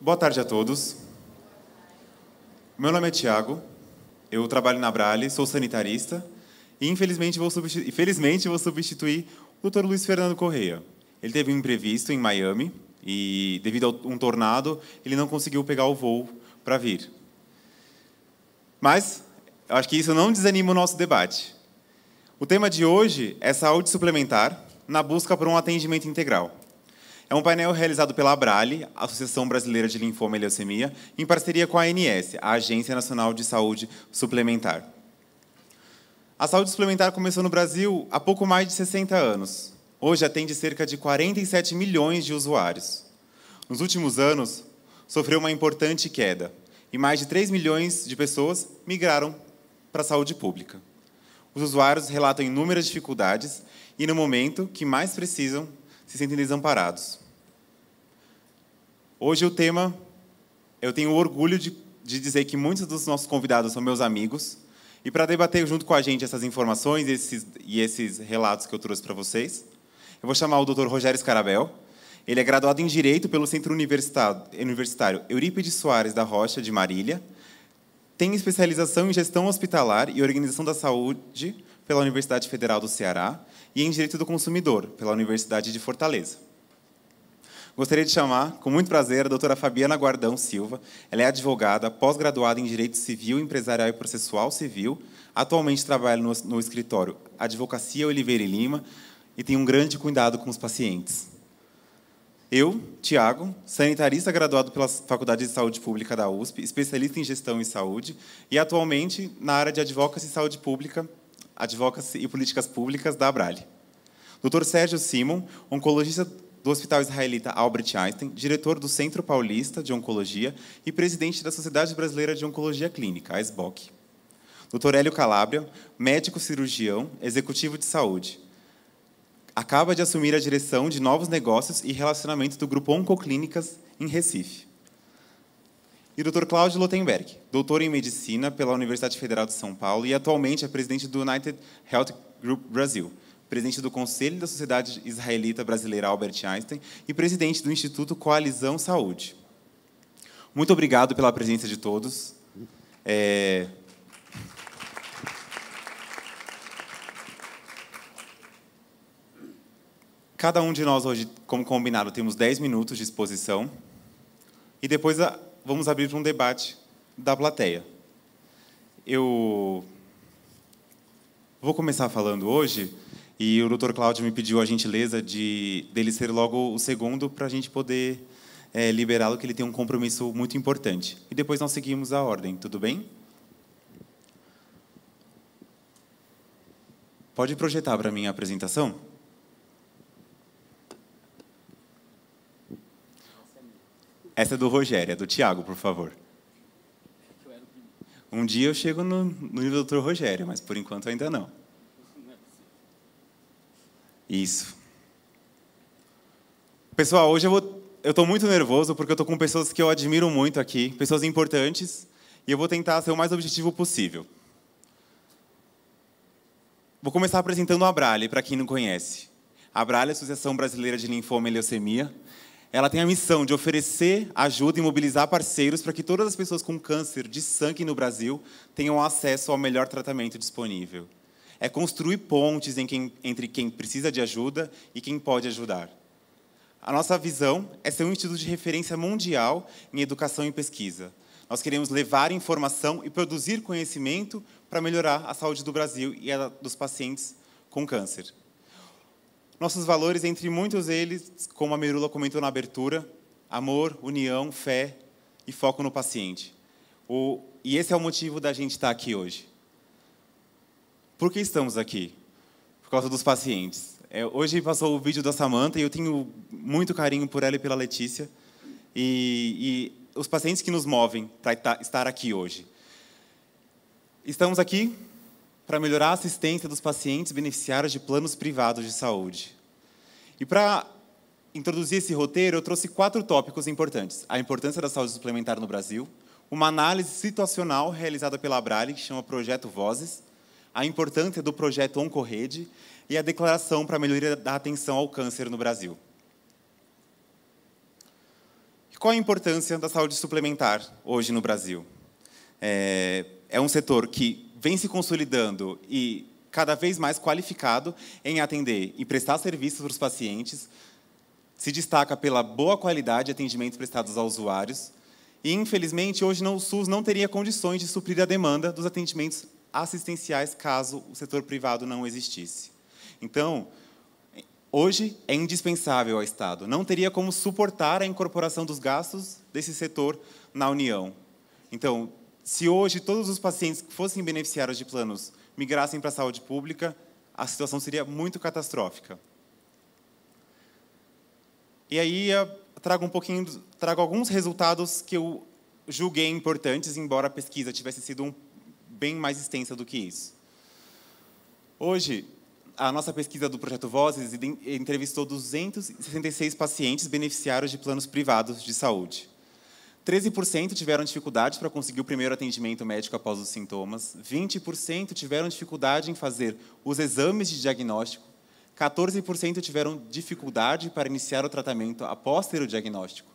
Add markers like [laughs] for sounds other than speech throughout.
Boa tarde a todos. Meu nome é Tiago, eu trabalho na Brale, sou sanitarista e infelizmente vou substituir, felizmente vou substituir o Dr. Luiz Fernando Correia. Ele teve um imprevisto em Miami e devido a um tornado, ele não conseguiu pegar o voo para vir. Mas acho que isso não desanima o nosso debate. O tema de hoje é saúde suplementar na busca por um atendimento integral. É um painel realizado pela Abrale, Associação Brasileira de Linfoma e Leucemia, em parceria com a ANS, a Agência Nacional de Saúde Suplementar. A saúde suplementar começou no Brasil há pouco mais de 60 anos. Hoje atende cerca de 47 milhões de usuários. Nos últimos anos, sofreu uma importante queda e mais de 3 milhões de pessoas migraram para a saúde pública. Os usuários relatam inúmeras dificuldades e, no momento que mais precisam, se sentem desamparados. Hoje o tema, eu tenho orgulho de, de dizer que muitos dos nossos convidados são meus amigos. E para debater junto com a gente essas informações esses, e esses relatos que eu trouxe para vocês, eu vou chamar o Dr. Rogério Scarabel. Ele é graduado em Direito pelo Centro Universitário Eurípides Soares da Rocha, de Marília. Tem especialização em Gestão Hospitalar e Organização da Saúde pela Universidade Federal do Ceará e em Direito do Consumidor, pela Universidade de Fortaleza. Gostaria de chamar, com muito prazer, a doutora Fabiana Guardão Silva. Ela é advogada, pós-graduada em Direito Civil, Empresarial e Processual Civil. Atualmente trabalha no, no escritório Advocacia Oliveira e Lima e tem um grande cuidado com os pacientes. Eu, Tiago, sanitarista graduado pela Faculdade de Saúde Pública da USP, especialista em gestão e saúde, e atualmente na área de advocacia e saúde pública Advocacy e Políticas Públicas da Abrale. Dr. Sérgio Simon, oncologista do Hospital Israelita Albert Einstein, diretor do Centro Paulista de Oncologia e presidente da Sociedade Brasileira de Oncologia Clínica, a SBOC. Dr. Hélio Calabria, médico cirurgião, executivo de saúde. Acaba de assumir a direção de novos negócios e relacionamento do Grupo Oncoclínicas em Recife. E Dr. Cláudio Lotenberg, doutor em medicina pela Universidade Federal de São Paulo e atualmente é presidente do United Health Group Brasil, presidente do Conselho da Sociedade Israelita Brasileira Albert Einstein e presidente do Instituto Coalizão Saúde. Muito obrigado pela presença de todos. É... Cada um de nós hoje, como combinado, temos 10 minutos de exposição. E depois a, vamos abrir um debate da plateia. Eu vou começar falando hoje e o doutor Cláudio me pediu a gentileza de dele ser logo o segundo para a gente poder é, liberá-lo, que ele tem um compromisso muito importante. E depois nós seguimos a ordem, tudo bem? Pode projetar para mim a apresentação? Essa é do Rogério, é do Tiago, por favor. Um dia eu chego no, no nível do Dr. Rogério, mas por enquanto ainda não. Isso. Pessoal, hoje eu estou muito nervoso porque eu estou com pessoas que eu admiro muito aqui, pessoas importantes, e eu vou tentar ser o mais objetivo possível. Vou começar apresentando a Brale, para quem não conhece. A Brale é a Associação Brasileira de Linfoma e Leucemia ela tem a missão de oferecer ajuda e mobilizar parceiros para que todas as pessoas com câncer de sangue no Brasil tenham acesso ao melhor tratamento disponível. É construir pontes quem, entre quem precisa de ajuda e quem pode ajudar. A nossa visão é ser um instituto de referência mundial em educação e pesquisa. Nós queremos levar informação e produzir conhecimento para melhorar a saúde do Brasil e a dos pacientes com câncer. Nossos valores, entre muitos eles, como a Merula comentou na abertura, amor, união, fé e foco no paciente. O, e esse é o motivo da gente estar aqui hoje. Por que estamos aqui? Por causa dos pacientes. É, hoje passou o vídeo da Samanta e eu tenho muito carinho por ela e pela Letícia. E, e os pacientes que nos movem para estar aqui hoje. Estamos aqui para melhorar a assistência dos pacientes beneficiários de planos privados de saúde. E para introduzir esse roteiro, eu trouxe quatro tópicos importantes: a importância da saúde suplementar no Brasil, uma análise situacional realizada pela Abrale, que chama Projeto Vozes, a importância do projeto Oncorrede e a declaração para a melhoria da atenção ao câncer no Brasil. E qual a importância da saúde suplementar hoje no Brasil? É, é um setor que vem se consolidando e cada vez mais qualificado em atender e prestar serviços para os pacientes, se destaca pela boa qualidade de atendimentos prestados aos usuários, e infelizmente hoje não, o SUS não teria condições de suprir a demanda dos atendimentos assistenciais caso o setor privado não existisse. Então, hoje é indispensável ao Estado, não teria como suportar a incorporação dos gastos desse setor na União. Então, se hoje todos os pacientes que fossem beneficiários de planos migrassem para a saúde pública, a situação seria muito catastrófica. E aí trago um pouquinho, trago alguns resultados que eu julguei importantes, embora a pesquisa tivesse sido um, bem mais extensa do que isso. Hoje, a nossa pesquisa do Projeto Vozes entrevistou 266 pacientes beneficiários de planos privados de saúde. 13% tiveram dificuldade para conseguir o primeiro atendimento médico após os sintomas, 20% tiveram dificuldade em fazer os exames de diagnóstico, 14% tiveram dificuldade para iniciar o tratamento após ter o diagnóstico.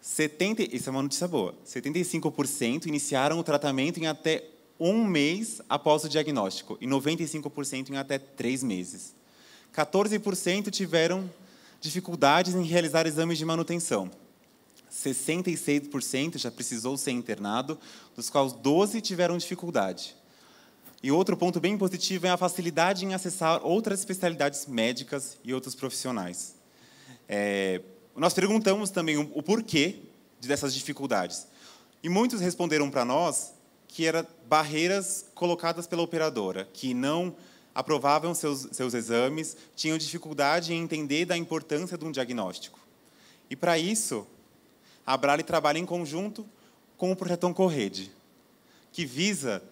70, isso é uma notícia boa. 75% iniciaram o tratamento em até um mês após o diagnóstico e 95% em até três meses. 14% tiveram dificuldades em realizar exames de manutenção 66% já precisou ser internado, dos quais 12 tiveram dificuldade. E outro ponto bem positivo é a facilidade em acessar outras especialidades médicas e outros profissionais. É, nós perguntamos também o porquê dessas dificuldades. E muitos responderam para nós que eram barreiras colocadas pela operadora, que não aprovavam seus, seus exames, tinham dificuldade em entender da importância de um diagnóstico. E para isso, a Brale trabalha em conjunto com o projeto Oncorrede, que visa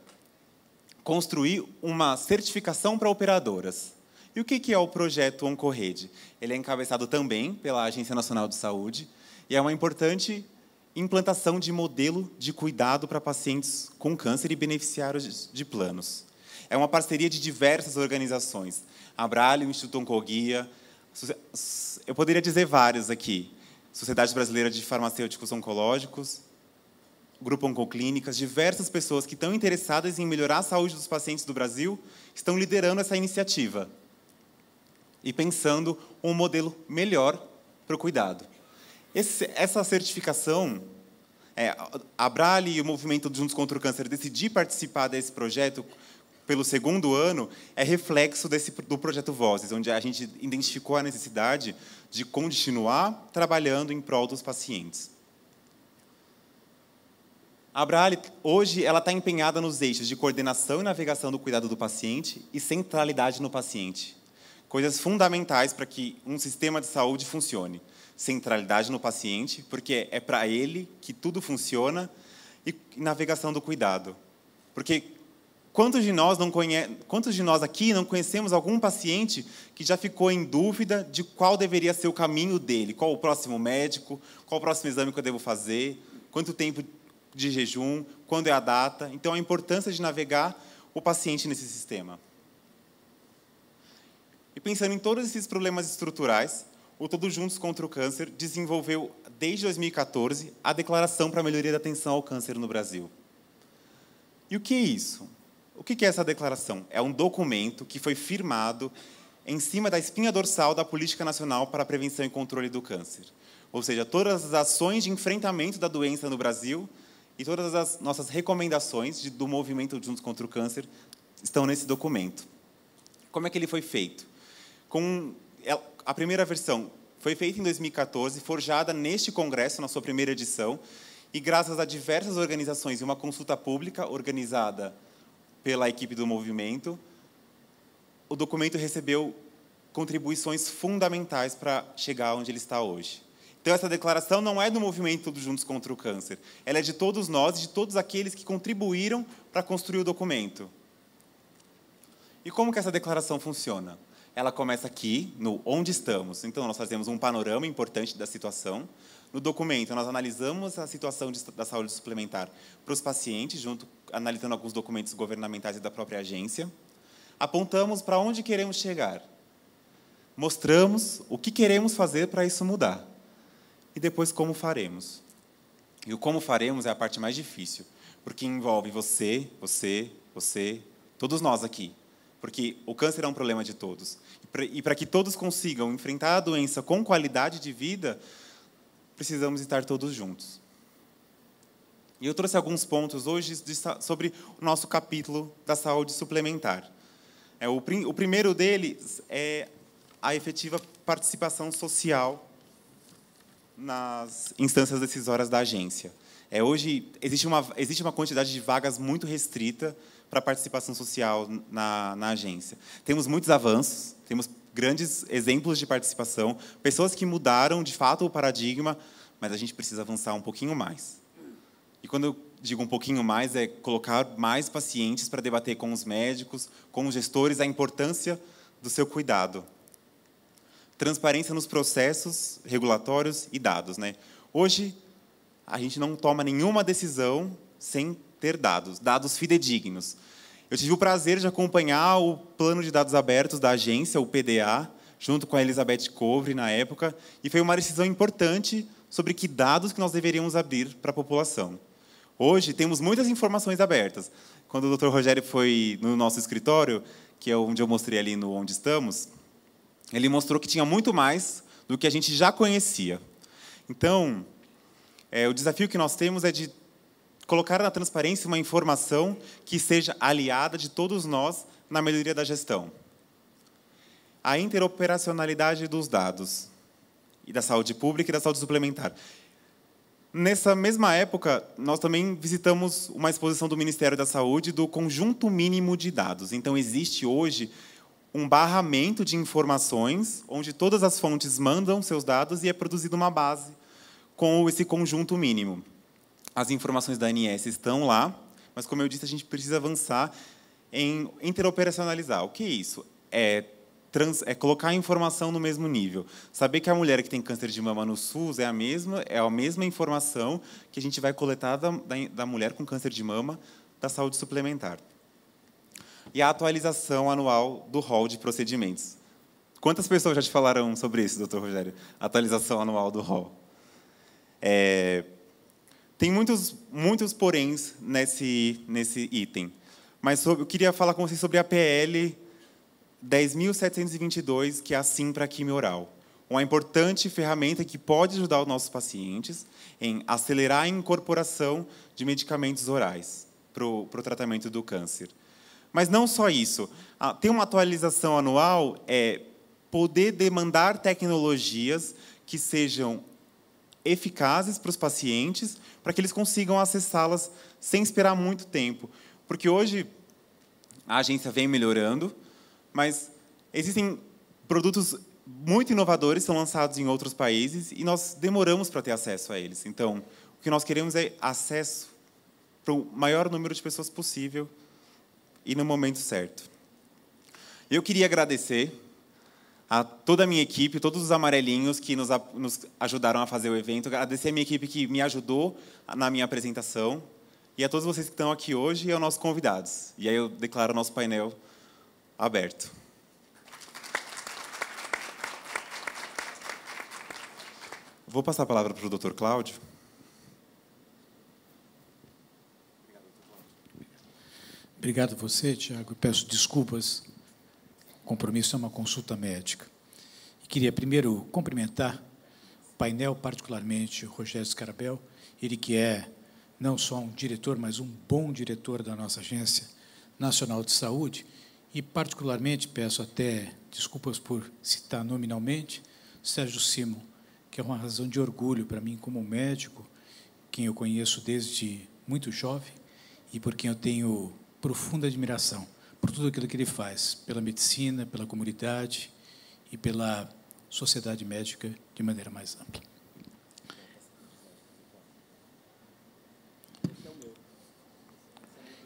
construir uma certificação para operadoras. E o que é o projeto Oncorrede? Ele é encabeçado também pela Agência Nacional de Saúde e é uma importante implantação de modelo de cuidado para pacientes com câncer e beneficiários de planos. É uma parceria de diversas organizações, a Brale, o Instituto Oncoguia, eu poderia dizer vários aqui, Sociedade Brasileira de Farmacêuticos Oncológicos, Grupo Oncoclínicas, diversas pessoas que estão interessadas em melhorar a saúde dos pacientes do Brasil estão liderando essa iniciativa e pensando um modelo melhor para o cuidado. Esse, essa certificação, é, a Brale e o Movimento Juntos contra o Câncer decidir participar desse projeto pelo segundo ano é reflexo desse, do projeto Vozes, onde a gente identificou a necessidade de continuar trabalhando em prol dos pacientes. A Braille hoje, ela está empenhada nos eixos de coordenação e navegação do cuidado do paciente e centralidade no paciente. Coisas fundamentais para que um sistema de saúde funcione. Centralidade no paciente, porque é para ele que tudo funciona, e navegação do cuidado. Porque Quantos de nós não conhe... quantos de nós aqui não conhecemos algum paciente que já ficou em dúvida de qual deveria ser o caminho dele? Qual o próximo médico? Qual o próximo exame que eu devo fazer? Quanto tempo de jejum? Quando é a data? Então a importância de navegar o paciente nesse sistema. E pensando em todos esses problemas estruturais, o Todos Juntos contra o Câncer desenvolveu desde 2014 a Declaração para a Melhoria da Atenção ao Câncer no Brasil. E o que é isso? O que é essa declaração? É um documento que foi firmado em cima da espinha dorsal da Política Nacional para a Prevenção e Controle do Câncer. Ou seja, todas as ações de enfrentamento da doença no Brasil e todas as nossas recomendações de, do movimento Juntos contra o Câncer estão nesse documento. Como é que ele foi feito? Com é, a primeira versão foi feita em 2014, forjada neste congresso na sua primeira edição, e graças a diversas organizações e uma consulta pública organizada pela equipe do movimento, o documento recebeu contribuições fundamentais para chegar onde ele está hoje. Então, essa declaração não é do movimento Todos Juntos contra o Câncer, ela é de todos nós, e de todos aqueles que contribuíram para construir o documento. E como que essa declaração funciona? Ela começa aqui, no onde estamos. Então, nós fazemos um panorama importante da situação. No documento, nós analisamos a situação de, da saúde suplementar para os pacientes, junto analisando alguns documentos governamentais e da própria agência, apontamos para onde queremos chegar, mostramos o que queremos fazer para isso mudar e depois como faremos. E o como faremos é a parte mais difícil, porque envolve você, você, você, todos nós aqui, porque o câncer é um problema de todos. E para que todos consigam enfrentar a doença com qualidade de vida, precisamos estar todos juntos. E eu trouxe alguns pontos hoje de, sobre o nosso capítulo da saúde suplementar. É, o, prim, o primeiro deles é a efetiva participação social nas instâncias decisórias da agência. É, hoje existe uma, existe uma quantidade de vagas muito restrita para participação social na, na agência. Temos muitos avanços, temos grandes exemplos de participação, pessoas que mudaram de fato o paradigma, mas a gente precisa avançar um pouquinho mais. E quando eu digo um pouquinho mais, é colocar mais pacientes para debater com os médicos, com os gestores, a importância do seu cuidado. Transparência nos processos regulatórios e dados. Né? Hoje, a gente não toma nenhuma decisão sem ter dados, dados fidedignos. Eu tive o prazer de acompanhar o plano de dados abertos da agência, o PDA, junto com a Elizabeth Covre na época, e foi uma decisão importante sobre que dados que nós deveríamos abrir para a população. Hoje temos muitas informações abertas. Quando o Dr. Rogério foi no nosso escritório, que é onde eu mostrei ali no onde estamos, ele mostrou que tinha muito mais do que a gente já conhecia. Então, é, o desafio que nós temos é de colocar na transparência uma informação que seja aliada de todos nós na melhoria da gestão. A interoperacionalidade dos dados e da saúde pública e da saúde suplementar. Nessa mesma época, nós também visitamos uma exposição do Ministério da Saúde do conjunto mínimo de dados. Então, existe hoje um barramento de informações, onde todas as fontes mandam seus dados e é produzida uma base com esse conjunto mínimo. As informações da ANS estão lá, mas, como eu disse, a gente precisa avançar em interoperacionalizar. O que é isso? É trans, é colocar a informação no mesmo nível. Saber que a mulher que tem câncer de mama no SUS é a mesma, é a mesma informação que a gente vai coletar da, da, da mulher com câncer de mama da saúde suplementar. E a atualização anual do rol de procedimentos. Quantas pessoas já te falaram sobre isso, doutor Rogério? Atualização anual do rol. É, tem muitos, muitos poréns nesse, nesse item. Mas sobre, eu queria falar com vocês sobre a PL 10.722, que é a Simpra Quimio quimioral, uma importante ferramenta que pode ajudar os nossos pacientes em acelerar a incorporação de medicamentos orais para o tratamento do câncer. Mas não só isso. ter uma atualização anual, é poder demandar tecnologias que sejam eficazes para os pacientes, para que eles consigam acessá-las sem esperar muito tempo. Porque hoje a agência vem melhorando, mas existem produtos muito inovadores, são lançados em outros países e nós demoramos para ter acesso a eles. Então, o que nós queremos é acesso para o maior número de pessoas possível e no momento certo. Eu queria agradecer a toda a minha equipe, todos os amarelinhos que nos, nos ajudaram a fazer o evento, agradecer a minha equipe que me ajudou na minha apresentação e a todos vocês que estão aqui hoje e aos nossos convidados. E aí eu declaro o nosso painel aberto. Vou passar a palavra para o Dr. Cláudio. Obrigado a você, Tiago. peço desculpas. O compromisso é uma consulta médica. E queria primeiro cumprimentar o painel, particularmente o Rogério Scarabel, ele que é não só um diretor, mas um bom diretor da nossa Agência Nacional de Saúde, e, particularmente, peço até desculpas por citar nominalmente Sérgio Simo, que é uma razão de orgulho para mim como médico, quem eu conheço desde muito jovem e por quem eu tenho profunda admiração por tudo aquilo que ele faz, pela medicina, pela comunidade e pela sociedade médica de maneira mais ampla.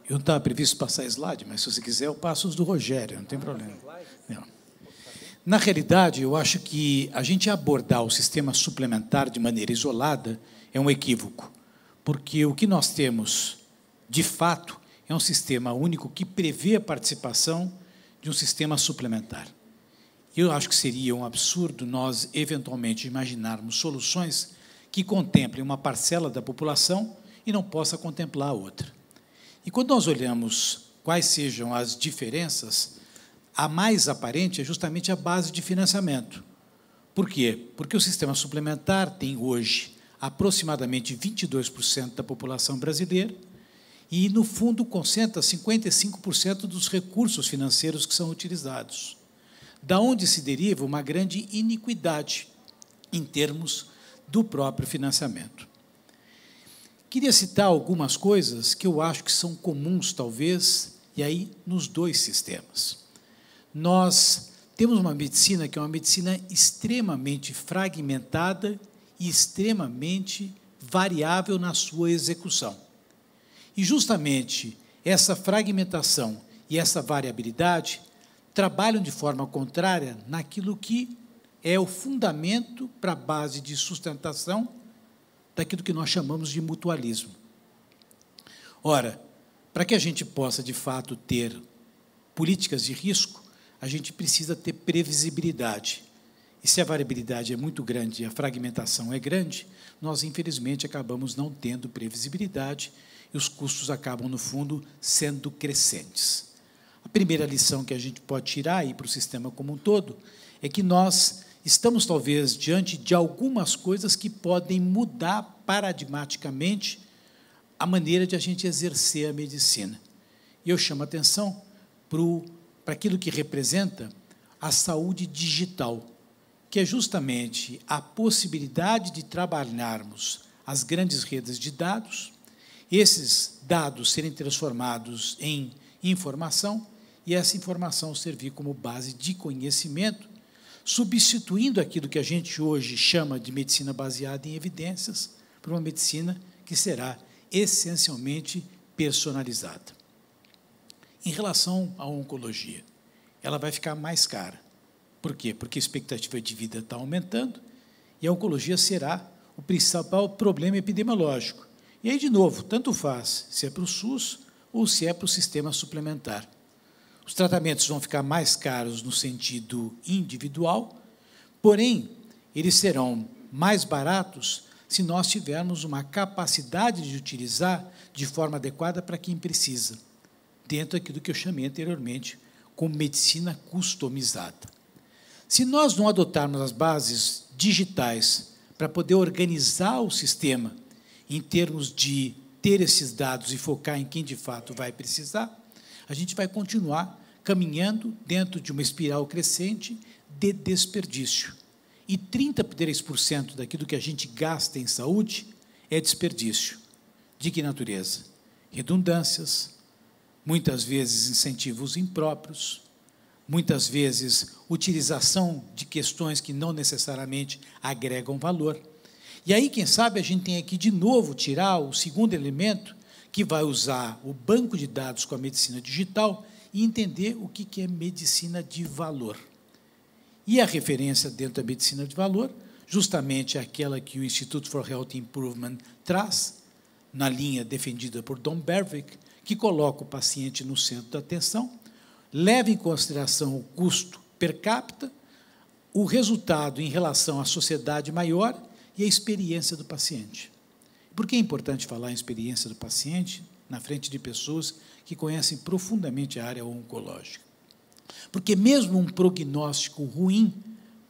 Eu não estava previsto passar slide, mas se você quiser, eu passo os do Rogério, não tem problema. Não. Na realidade, eu acho que a gente abordar o sistema suplementar de maneira isolada é um equívoco, porque o que nós temos, de fato, é um sistema único que prevê a participação de um sistema suplementar. Eu acho que seria um absurdo nós, eventualmente, imaginarmos soluções que contemplem uma parcela da população e não possa contemplar a outra. E quando nós olhamos quais sejam as diferenças, a mais aparente é justamente a base de financiamento. Por quê? Porque o sistema suplementar tem hoje aproximadamente 22% da população brasileira e, no fundo, concentra 55% dos recursos financeiros que são utilizados. Da onde se deriva uma grande iniquidade em termos do próprio financiamento. Queria citar algumas coisas que eu acho que são comuns, talvez, e aí nos dois sistemas. Nós temos uma medicina que é uma medicina extremamente fragmentada e extremamente variável na sua execução. E justamente essa fragmentação e essa variabilidade trabalham de forma contrária naquilo que é o fundamento para a base de sustentação daquilo que nós chamamos de mutualismo. Ora, para que a gente possa de fato ter políticas de risco, a gente precisa ter previsibilidade. E se a variabilidade é muito grande e a fragmentação é grande, nós infelizmente acabamos não tendo previsibilidade e os custos acabam, no fundo, sendo crescentes. A primeira lição que a gente pode tirar aí para o sistema como um todo é que nós estamos talvez diante de algumas coisas que podem mudar paradigmaticamente a maneira de a gente exercer a medicina. E eu chamo a atenção para aquilo que representa a saúde digital, que é justamente a possibilidade de trabalharmos as grandes redes de dados, esses dados serem transformados em informação e essa informação servir como base de conhecimento substituindo aquilo que a gente hoje chama de medicina baseada em evidências por uma medicina que será essencialmente personalizada. Em relação à oncologia, ela vai ficar mais cara. Por quê? Porque a expectativa de vida está aumentando e a oncologia será o principal problema epidemiológico. E aí, de novo, tanto faz se é para o SUS ou se é para o sistema suplementar. Os tratamentos vão ficar mais caros no sentido individual, porém, eles serão mais baratos se nós tivermos uma capacidade de utilizar de forma adequada para quem precisa, dentro daquilo que eu chamei anteriormente como medicina customizada. Se nós não adotarmos as bases digitais para poder organizar o sistema em termos de ter esses dados e focar em quem de fato vai precisar, a gente vai continuar caminhando dentro de uma espiral crescente de desperdício. E 33% daquilo que a gente gasta em saúde é desperdício. De que natureza? Redundâncias, muitas vezes incentivos impróprios, muitas vezes utilização de questões que não necessariamente agregam valor. E aí, quem sabe, a gente tem aqui de novo tirar o segundo elemento, que vai usar o banco de dados com a medicina digital e entender o que é medicina de valor. E a referência dentro da medicina de valor, justamente é aquela que o Institute for Health Improvement traz, na linha defendida por Don Berwick, que coloca o paciente no centro da atenção, leva em consideração o custo per capita, o resultado em relação à sociedade maior e a experiência do paciente. Por que é importante falar em experiência do paciente na frente de pessoas que conhecem profundamente a área oncológica. Porque mesmo um prognóstico ruim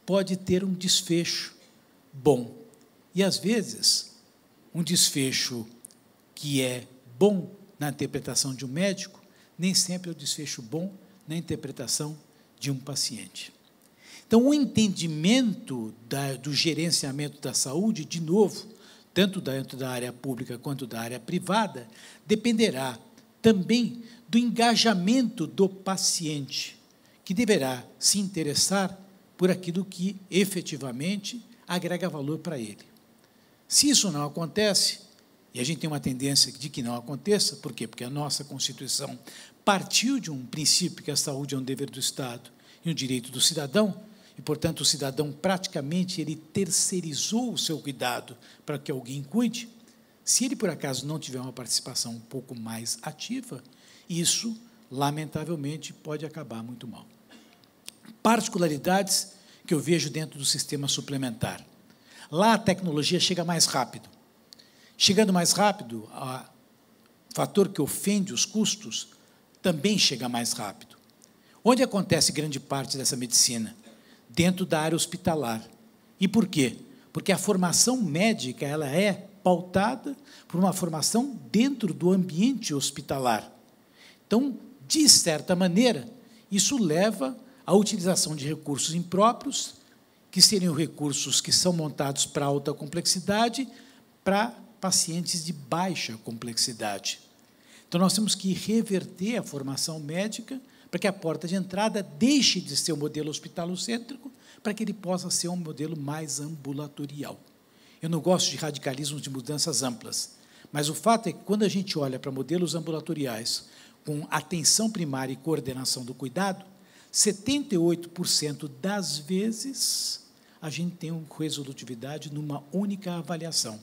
pode ter um desfecho bom. E às vezes, um desfecho que é bom na interpretação de um médico, nem sempre é o desfecho bom na interpretação de um paciente. Então, o entendimento da, do gerenciamento da saúde, de novo, tanto dentro da área pública quanto da área privada, dependerá também do engajamento do paciente, que deverá se interessar por aquilo que efetivamente agrega valor para ele. Se isso não acontece, e a gente tem uma tendência de que não aconteça, por quê? Porque a nossa Constituição partiu de um princípio que a saúde é um dever do Estado e um direito do cidadão, e, portanto, o cidadão praticamente ele terceirizou o seu cuidado para que alguém cuide. Se ele, por acaso, não tiver uma participação um pouco mais ativa, isso, lamentavelmente, pode acabar muito mal. Particularidades que eu vejo dentro do sistema suplementar. Lá a tecnologia chega mais rápido. Chegando mais rápido, o fator que ofende os custos também chega mais rápido. Onde acontece grande parte dessa medicina? Dentro da área hospitalar. E por quê? Porque a formação médica ela é pautada por uma formação dentro do ambiente hospitalar. Então, de certa maneira, isso leva à utilização de recursos impróprios, que seriam recursos que são montados para alta complexidade, para pacientes de baixa complexidade. Então, nós temos que reverter a formação médica para que a porta de entrada deixe de ser o um modelo hospitalocêntrico para que ele possa ser um modelo mais ambulatorial. Eu não gosto de radicalismos de mudanças amplas, mas o fato é que quando a gente olha para modelos ambulatoriais com atenção primária e coordenação do cuidado, 78% das vezes a gente tem uma resolutividade numa única avaliação.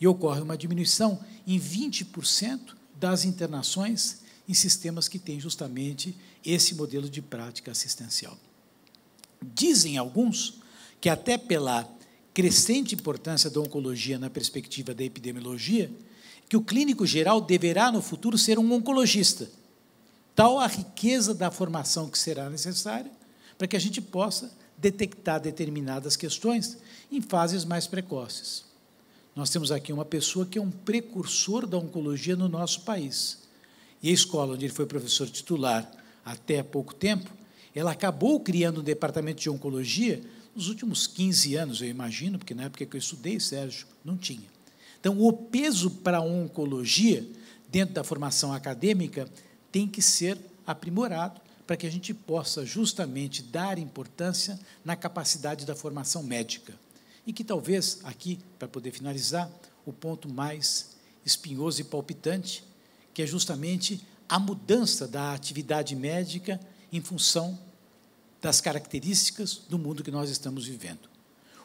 E ocorre uma diminuição em 20% das internações em sistemas que têm justamente esse modelo de prática assistencial. Dizem alguns que até pela crescente importância da oncologia na perspectiva da epidemiologia, que o clínico geral deverá no futuro ser um oncologista. Tal a riqueza da formação que será necessária para que a gente possa detectar determinadas questões em fases mais precoces. Nós temos aqui uma pessoa que é um precursor da oncologia no nosso país. E a escola onde ele foi professor titular até há pouco tempo, ela acabou criando um departamento de oncologia nos últimos 15 anos, eu imagino, porque na época que eu estudei, Sérgio, não tinha. Então, o peso para a oncologia, dentro da formação acadêmica, tem que ser aprimorado para que a gente possa justamente dar importância na capacidade da formação médica. E que talvez, aqui, para poder finalizar, o ponto mais espinhoso e palpitante, que é justamente a mudança da atividade médica em função das características do mundo que nós estamos vivendo.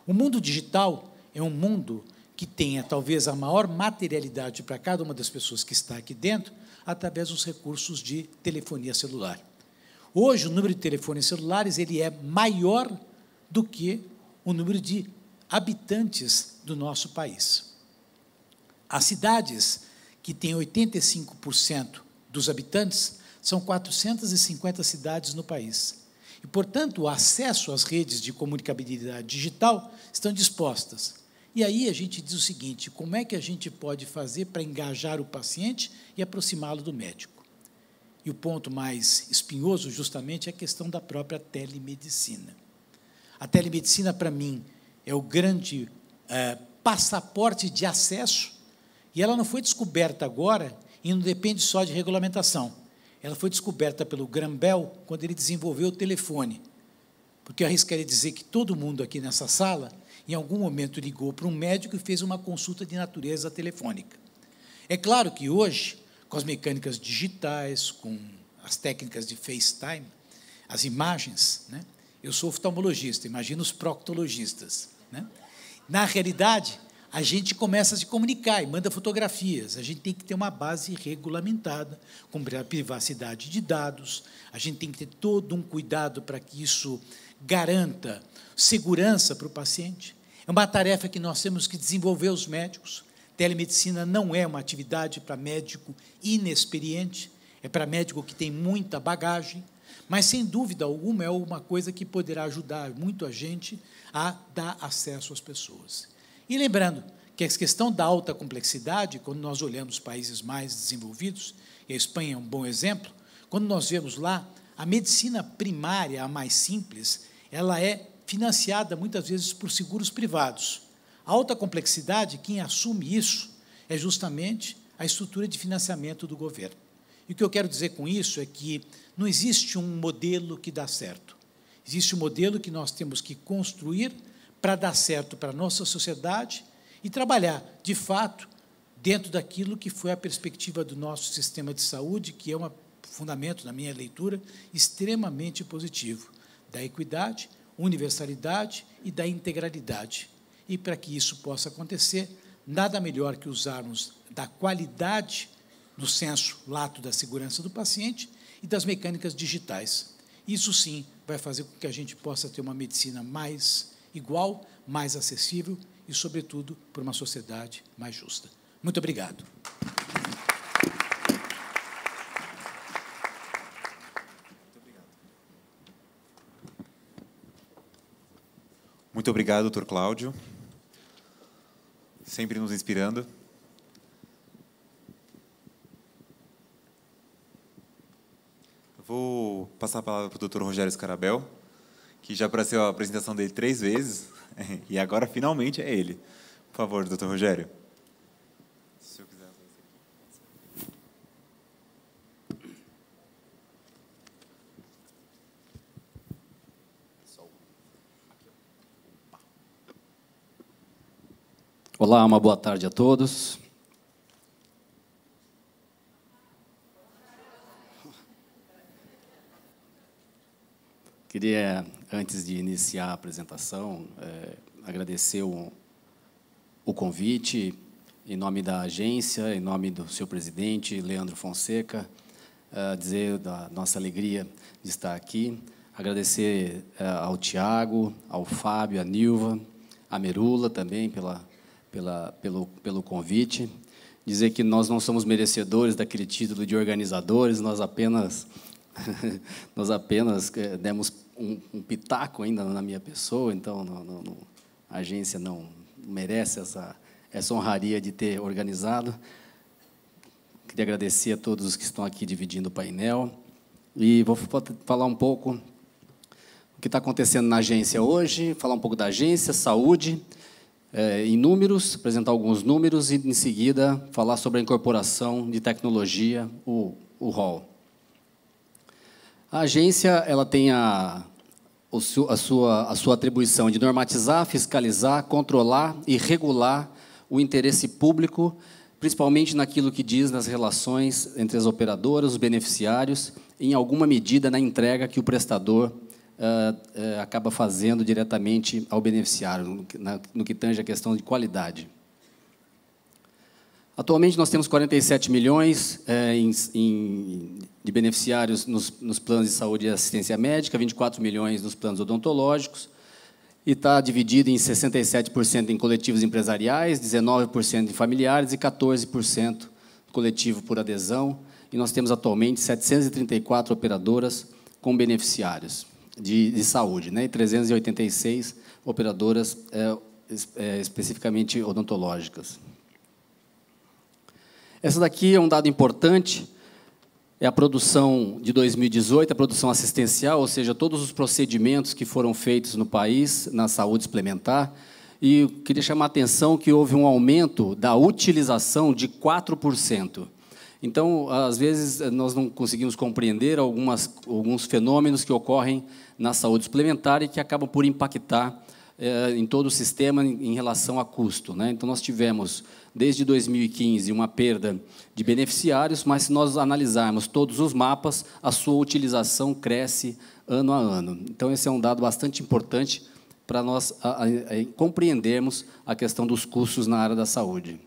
O mundo digital é um mundo que tenha talvez a maior materialidade para cada uma das pessoas que está aqui dentro, através dos recursos de telefonia celular. Hoje, o número de telefones celulares ele é maior do que o número de habitantes do nosso país. As cidades que têm 85% dos habitantes são 450 cidades no país. E, portanto, o acesso às redes de comunicabilidade digital estão dispostas. E aí a gente diz o seguinte: como é que a gente pode fazer para engajar o paciente e aproximá-lo do médico? E o ponto mais espinhoso, justamente, é a questão da própria telemedicina. A telemedicina, para mim, é o grande é, passaporte de acesso, e ela não foi descoberta agora e não depende só de regulamentação. Ela foi descoberta pelo Graham Bell quando ele desenvolveu o telefone. Porque eu arriscaria dizer que todo mundo aqui nessa sala, em algum momento, ligou para um médico e fez uma consulta de natureza telefônica. É claro que hoje, com as mecânicas digitais, com as técnicas de FaceTime, as imagens, né? eu sou oftalmologista, imagina os proctologistas. Né? Na realidade, a gente começa a se comunicar e manda fotografias. A gente tem que ter uma base regulamentada, cumprir a privacidade de dados, a gente tem que ter todo um cuidado para que isso garanta segurança para o paciente. É uma tarefa que nós temos que desenvolver os médicos. Telemedicina não é uma atividade para médico inexperiente, é para médico que tem muita bagagem, mas sem dúvida alguma é uma coisa que poderá ajudar muito a gente a dar acesso às pessoas. E lembrando que a questão da alta complexidade, quando nós olhamos países mais desenvolvidos, e a Espanha é um bom exemplo, quando nós vemos lá, a medicina primária, a mais simples, ela é financiada muitas vezes por seguros privados. A alta complexidade, quem assume isso é justamente a estrutura de financiamento do governo. E o que eu quero dizer com isso é que não existe um modelo que dá certo. Existe um modelo que nós temos que construir para dar certo para a nossa sociedade e trabalhar, de fato, dentro daquilo que foi a perspectiva do nosso sistema de saúde, que é um fundamento, na minha leitura, extremamente positivo, da equidade, universalidade e da integralidade. E para que isso possa acontecer, nada melhor que usarmos da qualidade no senso lato da segurança do paciente e das mecânicas digitais. Isso sim vai fazer com que a gente possa ter uma medicina mais igual, mais acessível e, sobretudo, por uma sociedade mais justa. Muito obrigado. Muito obrigado, doutor Cláudio. Sempre nos inspirando. Vou passar a palavra para o doutor Rogério Scarabel que já apareceu a apresentação dele três vezes, [laughs] e agora finalmente é ele. Por favor, doutor Rogério. Olá, uma boa tarde a todos. Queria, antes de iniciar a apresentação, é, agradecer o, o, convite, em nome da agência, em nome do seu presidente, Leandro Fonseca, é, dizer da nossa alegria de estar aqui. Agradecer é, ao Tiago, ao Fábio, à Nilva, à Merula também pela, pela, pelo, pelo convite. Dizer que nós não somos merecedores daquele título de organizadores, nós apenas [laughs] nós apenas é, demos um, um, pitaco ainda na minha pessoa, então a agência não merece essa, essa honraria de ter organizado. Queria agradecer a todos os que estão aqui dividindo o painel. E vou falar um pouco o que está acontecendo na agência hoje, falar um pouco da agência, saúde, é, em números, apresentar alguns números e, em seguida, falar sobre a incorporação de tecnologia, o, o hall. A agência ela tem a, a, sua, a sua atribuição de normatizar, fiscalizar, controlar e regular o interesse público, principalmente naquilo que diz nas relações entre as operadoras, os beneficiários, em alguma medida na entrega que o prestador uh, uh, acaba fazendo diretamente ao beneficiário, no, na, no que tange a questão de qualidade. Atualmente nós temos 47 milhões é, em, em, de beneficiários nos, nos, planos de saúde e assistência médica, 24 milhões nos planos odontológicos, e está dividido em 67% em coletivos empresariais, 19% em familiares e 14% coletivo por adesão. E nós temos atualmente 734 operadoras com beneficiários de, de saúde, né, e 386 operadoras é, é, especificamente odontológicas. Essa daqui é um dado importante, é a produção de 2018, a produção assistencial, ou seja, todos os procedimentos que foram feitos no país na saúde suplementar. E queria chamar a atenção que houve um aumento da utilização de 4%. Então, às vezes, nós não conseguimos compreender algumas, alguns fenômenos que ocorrem na saúde suplementar e que acabam por impactar eh, em todo o sistema em, em relação a custo. Né? Então, nós tivemos desde 2015 uma perda de beneficiários, mas se nós analisarmos todos os mapas, a sua utilização cresce ano a ano. Então, esse é um dado bastante importante para nós a, a, a compreendermos a questão dos custos na área da saúde.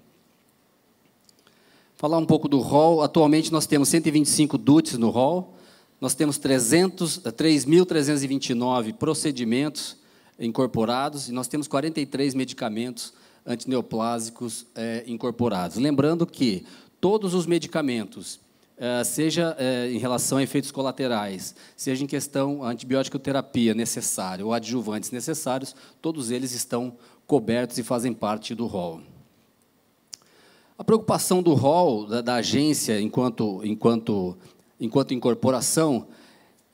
Falar um pouco do rol. Atualmente, nós temos 125 DUTs no rol, nós temos 3.329 eh, procedimentos incorporados e nós temos 43 medicamentos incorporados antineoplásicos é, incorporados. Lembrando que todos os medicamentos, eh, seja eh, em relação a efeitos colaterais, seja em questão a antibiótico-terapia necessária ou adjuvantes necessários, todos eles estão cobertos e fazem parte do rol. A preocupação do rol da, da, agência enquanto, enquanto, enquanto incorporação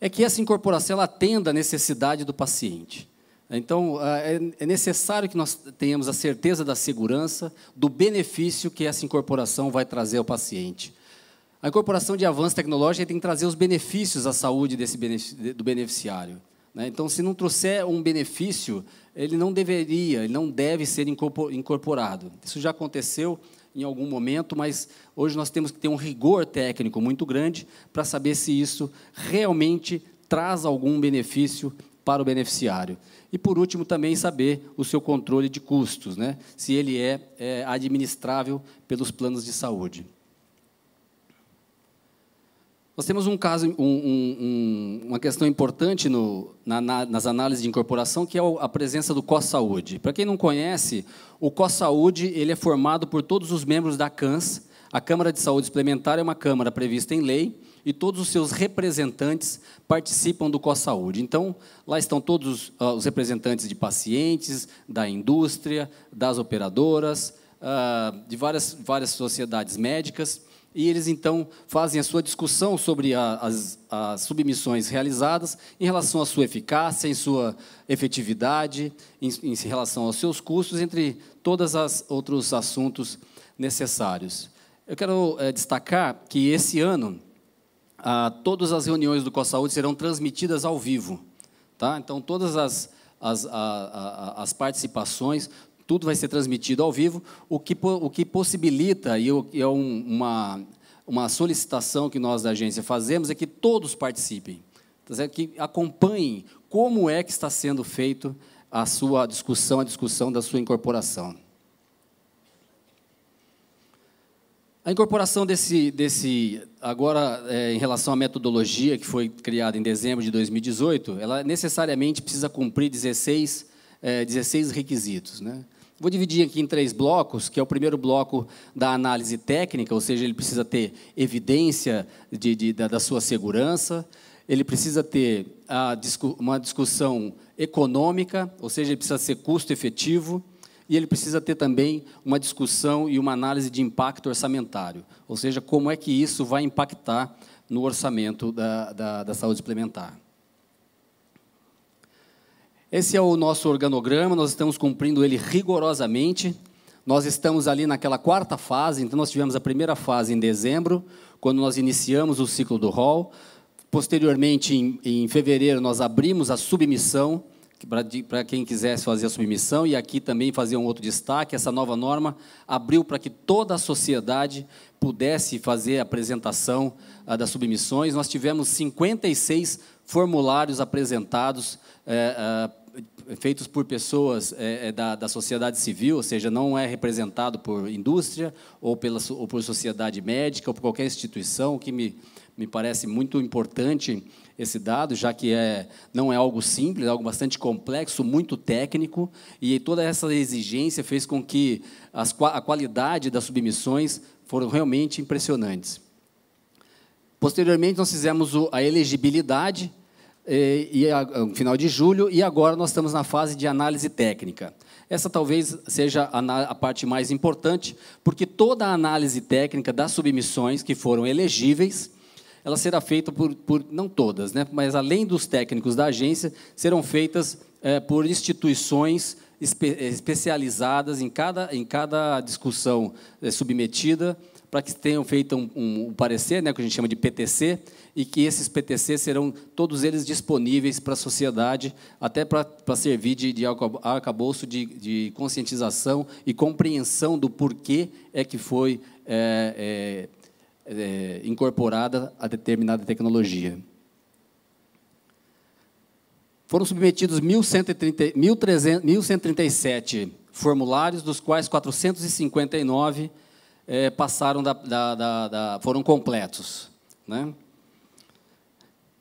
é que essa incorporação atenda à necessidade do paciente. Então, ah, é, é necessário que nós tenhamos a certeza da segurança, do benefício que essa incorporação vai trazer ao paciente. A incorporação de avanços tecnológicos tem que trazer os benefícios à saúde desse do beneficiário. Né? Então, se não trouxer um benefício, ele não deveria, ele não deve ser incorporado. Isso já aconteceu em algum momento, mas hoje nós temos que ter um rigor técnico muito grande para saber se isso realmente traz algum benefício para o beneficiário. E, por último, também saber o seu controle de custos, né? se ele é, é administrável pelos planos de saúde. Nós temos um caso, um, um, uma questão importante no, na, nas análises de incorporação, que é a presença do CoSaúde. Para quem não conhece, o CoSaúde ele é formado por todos os membros da CANS, a Câmara de Saúde Suplementar é uma Câmara prevista em lei e todos os seus representantes participam do COSAúde. Então, lá estão todos ah, os representantes de pacientes, da indústria, das operadoras, ah, de várias, várias sociedades médicas, e eles, então, fazem a sua discussão sobre as, as submissões realizadas em relação à sua eficácia, em sua efetividade, em, em relação aos seus custos, entre todos os outros assuntos necessários. Eu quero é, destacar que esse ano ah, todas as reuniões do COSAúde serão transmitidas ao vivo. Tá? Então, todas as, as, a, a, as participações, tudo vai ser transmitido ao vivo, o que, o que possibilita, e é um, uma, uma solicitação que nós da agência fazemos, é que todos participem, tá que acompanhem como é que está sendo feito a sua discussão, a discussão da sua incorporação. A incorporação desse, desse agora, é, em relação à metodologia que foi criada em dezembro de 2018, ela necessariamente precisa cumprir 16, é, 16 requisitos. Né? Vou dividir aqui em três blocos, que é o primeiro bloco da análise técnica, ou seja, ele precisa ter evidência de, de, da, da sua segurança, ele precisa ter a, uma discussão econômica, ou seja, ele precisa ser custo efetivo, e ele precisa ter também uma discussão e uma análise de impacto orçamentário, ou seja, como é que isso vai impactar no orçamento da, da, da saúde suplementar. Esse é o nosso organograma, nós estamos cumprindo ele rigorosamente. Nós estamos ali naquela quarta fase, então nós tivemos a primeira fase em dezembro, quando nós iniciamos o ciclo do rol. Posteriormente, em, em fevereiro, nós abrimos a submissão para quem quisesse fazer a submissão, e aqui também fazer um outro destaque, essa nova norma abriu para que toda a sociedade pudesse fazer a apresentação ah, das submissões. Nós tivemos 56 formulários apresentados, eh, ah, feitos por pessoas eh, eh, da, sociedade civil, ou seja, não é representado por indústria, ou, pela, ou por sociedade médica, ou por qualquer instituição, o que me, me parece muito importante esse dado, já que é, não é algo simples, é algo bastante complexo, muito técnico, e toda essa exigência fez com que as, a qualidade das submissões foram realmente impressionantes. Posteriormente, nós fizemos a elegibilidade, eh, e, no final de julho, e agora nós estamos na fase de análise técnica. Essa talvez seja a, parte mais importante, porque toda a análise técnica das submissões que foram elegíveis ela será feita por, por não todas, né? mas além dos técnicos da agência, serão feitas é, por instituições espe é, especializadas em cada, em cada discussão é, submetida, para que tenham feito um, um, um, parecer, né, que a gente chama de PTC, e que esses PTC serão todos eles disponíveis para a sociedade, até para, para servir de, de arcabouço de, de conscientização e compreensão do porquê é que foi é, é é, incorporada a determinada tecnologia. Foram submetidos 1.137 formulários, dos quais 459 é, passaram da, da, da, da, foram completos. Né?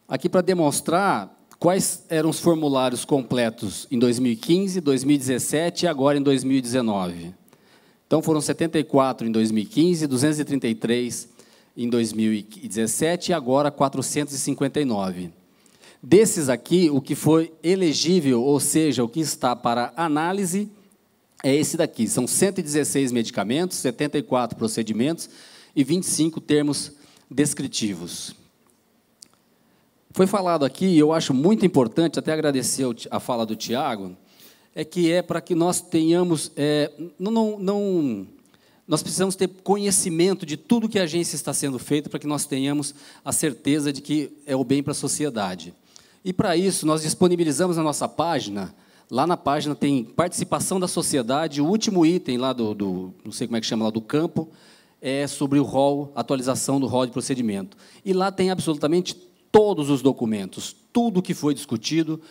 Aqui para demonstrar quais eram os formulários completos em 2015, 2017 e agora em 2019. Então foram 74 em 2015, 233 em 2017 e agora 459. Desses aqui, o que foi elegível, ou seja, o que está para análise, é esse daqui. São 116 medicamentos, 74 procedimentos e 25 termos descritivos. Foi falado aqui, e eu acho muito importante, até agradecer a fala do Tiago, é que é para que nós tenhamos, é, não, não, não nós precisamos ter conhecimento de tudo que a agência está sendo feita para que nós tenhamos a certeza de que é o bem para a sociedade. E para isso, nós disponibilizamos na nossa página, lá na página tem participação da sociedade, o último item lá do, do não sei como é que chama lá, do campo, é sobre o rol, atualização do rol de procedimento. E lá tem absolutamente todos os documentos, tudo que foi discutido,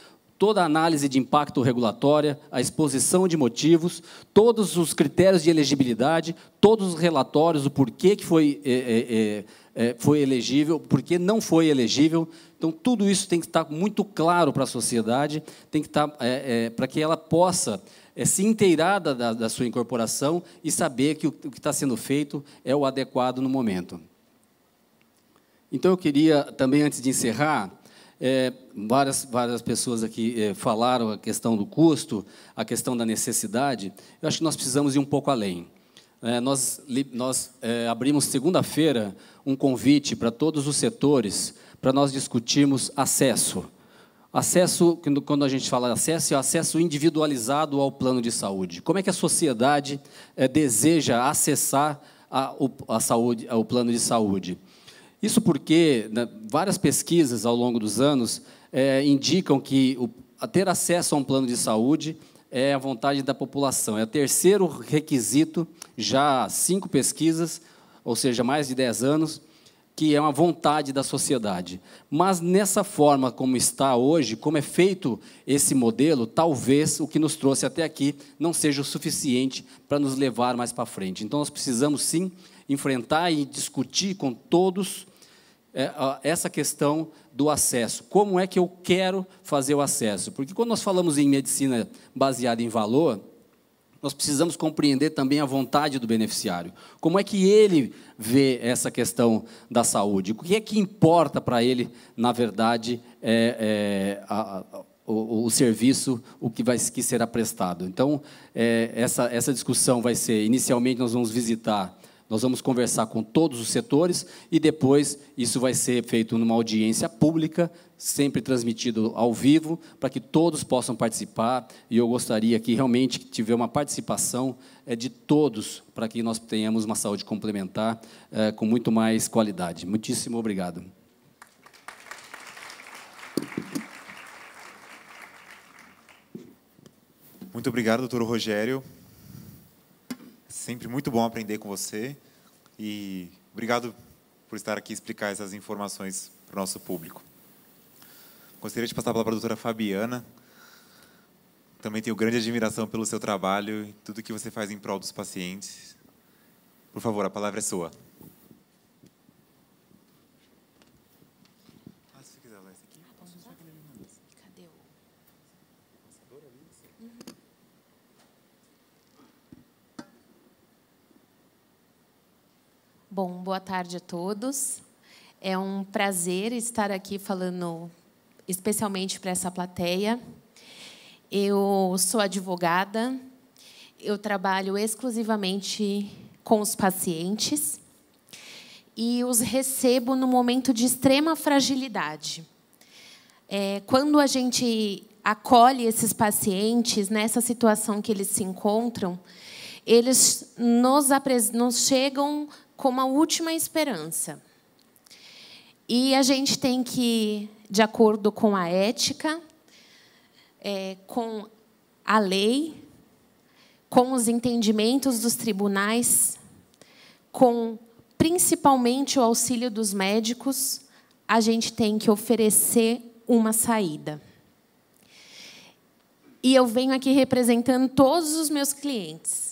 toda a análise de impacto regulatória, a exposição de motivos, todos os critérios de elegibilidade, todos os relatórios, o porquê que foi, é, é, é, é foi elegível, porquê não foi elegível. Então, tudo isso tem que estar muito claro para a sociedade, tem que estar é, é, para que ela possa se inteirar da, da, sua incorporação e saber que o, o que está sendo feito é o adequado no momento. Então, eu queria também, antes de encerrar, é, várias, várias pessoas aqui é, falaram a questão do custo, a questão da necessidade. Eu acho que nós precisamos ir um pouco além. É, nós nós é, abrimos segunda-feira um convite para todos os setores para nós discutirmos acesso. Acesso, quando a gente fala acesso, é acesso individualizado ao plano de saúde. Como é que a sociedade é, deseja acessar a, a saúde, ao plano de saúde? Isso porque né, várias pesquisas ao longo dos anos é, indicam que o, ter acesso a um plano de saúde é a vontade da população. É o terceiro requisito, já cinco pesquisas, ou seja, mais de dez anos, que é uma vontade da sociedade. Mas nessa forma como está hoje, como é feito esse modelo, talvez o que nos trouxe até aqui não seja o suficiente para nos levar mais para frente. Então nós precisamos sim enfrentar e discutir com todos é, essa questão do acesso. Como é que eu quero fazer o acesso? Porque quando nós falamos em medicina baseada em valor, nós precisamos compreender também a vontade do beneficiário. Como é que ele vê essa questão da saúde? O que é que importa para ele, na verdade, é, é, a, a, o, o, serviço, o que, vai, que será prestado? Então, é, essa, essa discussão vai ser, inicialmente, nós vamos visitar nós vamos conversar com todos os setores e depois isso vai ser feito numa audiência pública, sempre transmitido ao vivo, para que todos possam participar. E eu gostaria que realmente tivesse tiver uma participação é, de todos, para que nós tenhamos uma saúde complementar eh, com muito mais qualidade. Muitíssimo obrigado. Muito obrigado, doutor Rogério. Sempre muito bom aprender com você. E obrigado por estar aqui e explicar essas informações para o nosso público. Gostaria de passar a palavra a doutora Fabiana. Também tenho grande admiração pelo seu trabalho e tudo que você faz em prol dos pacientes. Por favor, a palavra é sua. Bom, boa tarde a todos. É um prazer estar aqui falando especialmente para essa plateia. Eu sou advogada, eu trabalho exclusivamente com os pacientes e os recebo no momento de extrema fragilidade. É, quando a gente acolhe esses pacientes nessa situação que eles se encontram, eles nos, nos chegam como a última esperança. E a gente tem que, de acordo com a ética, é, com a lei, com os entendimentos dos tribunais, com principalmente o auxílio dos médicos, a gente tem que oferecer uma saída. E eu venho aqui representando todos os meus clientes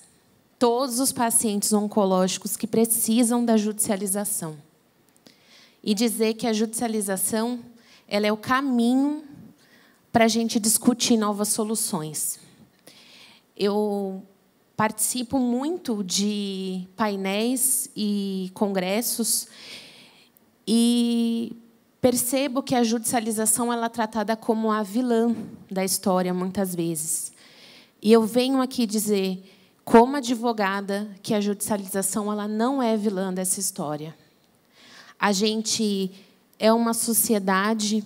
todos os pacientes oncológicos que precisam da judicialização. E dizer que a judicialização ela é o caminho para a gente discutir novas soluções. Eu participo muito de painéis e congressos e percebo que a judicialização ela é tratada como a vilã da história muitas vezes. E eu venho aqui dizer como advogada, que a judicialização ela não é vilã dessa história. A gente é uma sociedade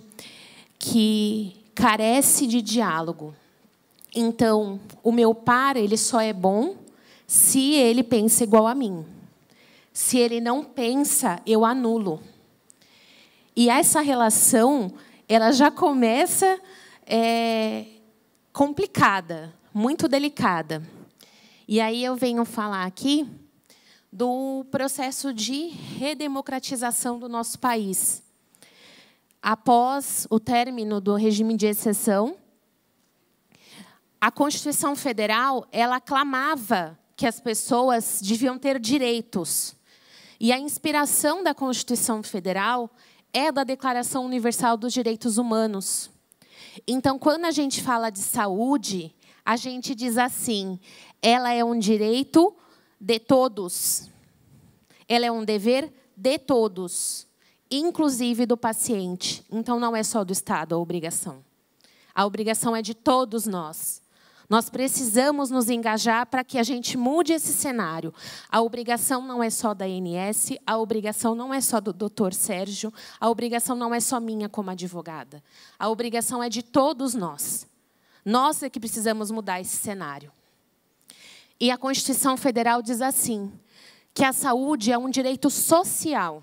que carece de diálogo. Então, o meu par ele só é bom se ele pensa igual a mim. Se ele não pensa, eu anulo. E essa relação ela já começa é, complicada, muito delicada. E aí eu venho falar aqui do processo de redemocratização do nosso país. Após o término do regime de exceção, a Constituição Federal ela clamava que as pessoas deviam ter direitos. E a inspiração da Constituição Federal é da Declaração Universal dos Direitos Humanos. Então, quando a gente fala de saúde, a gente diz assim: ela é um direito de todos. Ela é um dever de todos, inclusive do paciente. Então não é só do Estado a obrigação. A obrigação é de todos nós. Nós precisamos nos engajar para que a gente mude esse cenário. A obrigação não é só da ANS, a obrigação não é só do Dr. Sérgio, a obrigação não é só minha como advogada. A obrigação é de todos nós. Nós é que precisamos mudar esse cenário. E a Constituição Federal diz assim: que a saúde é um direito social.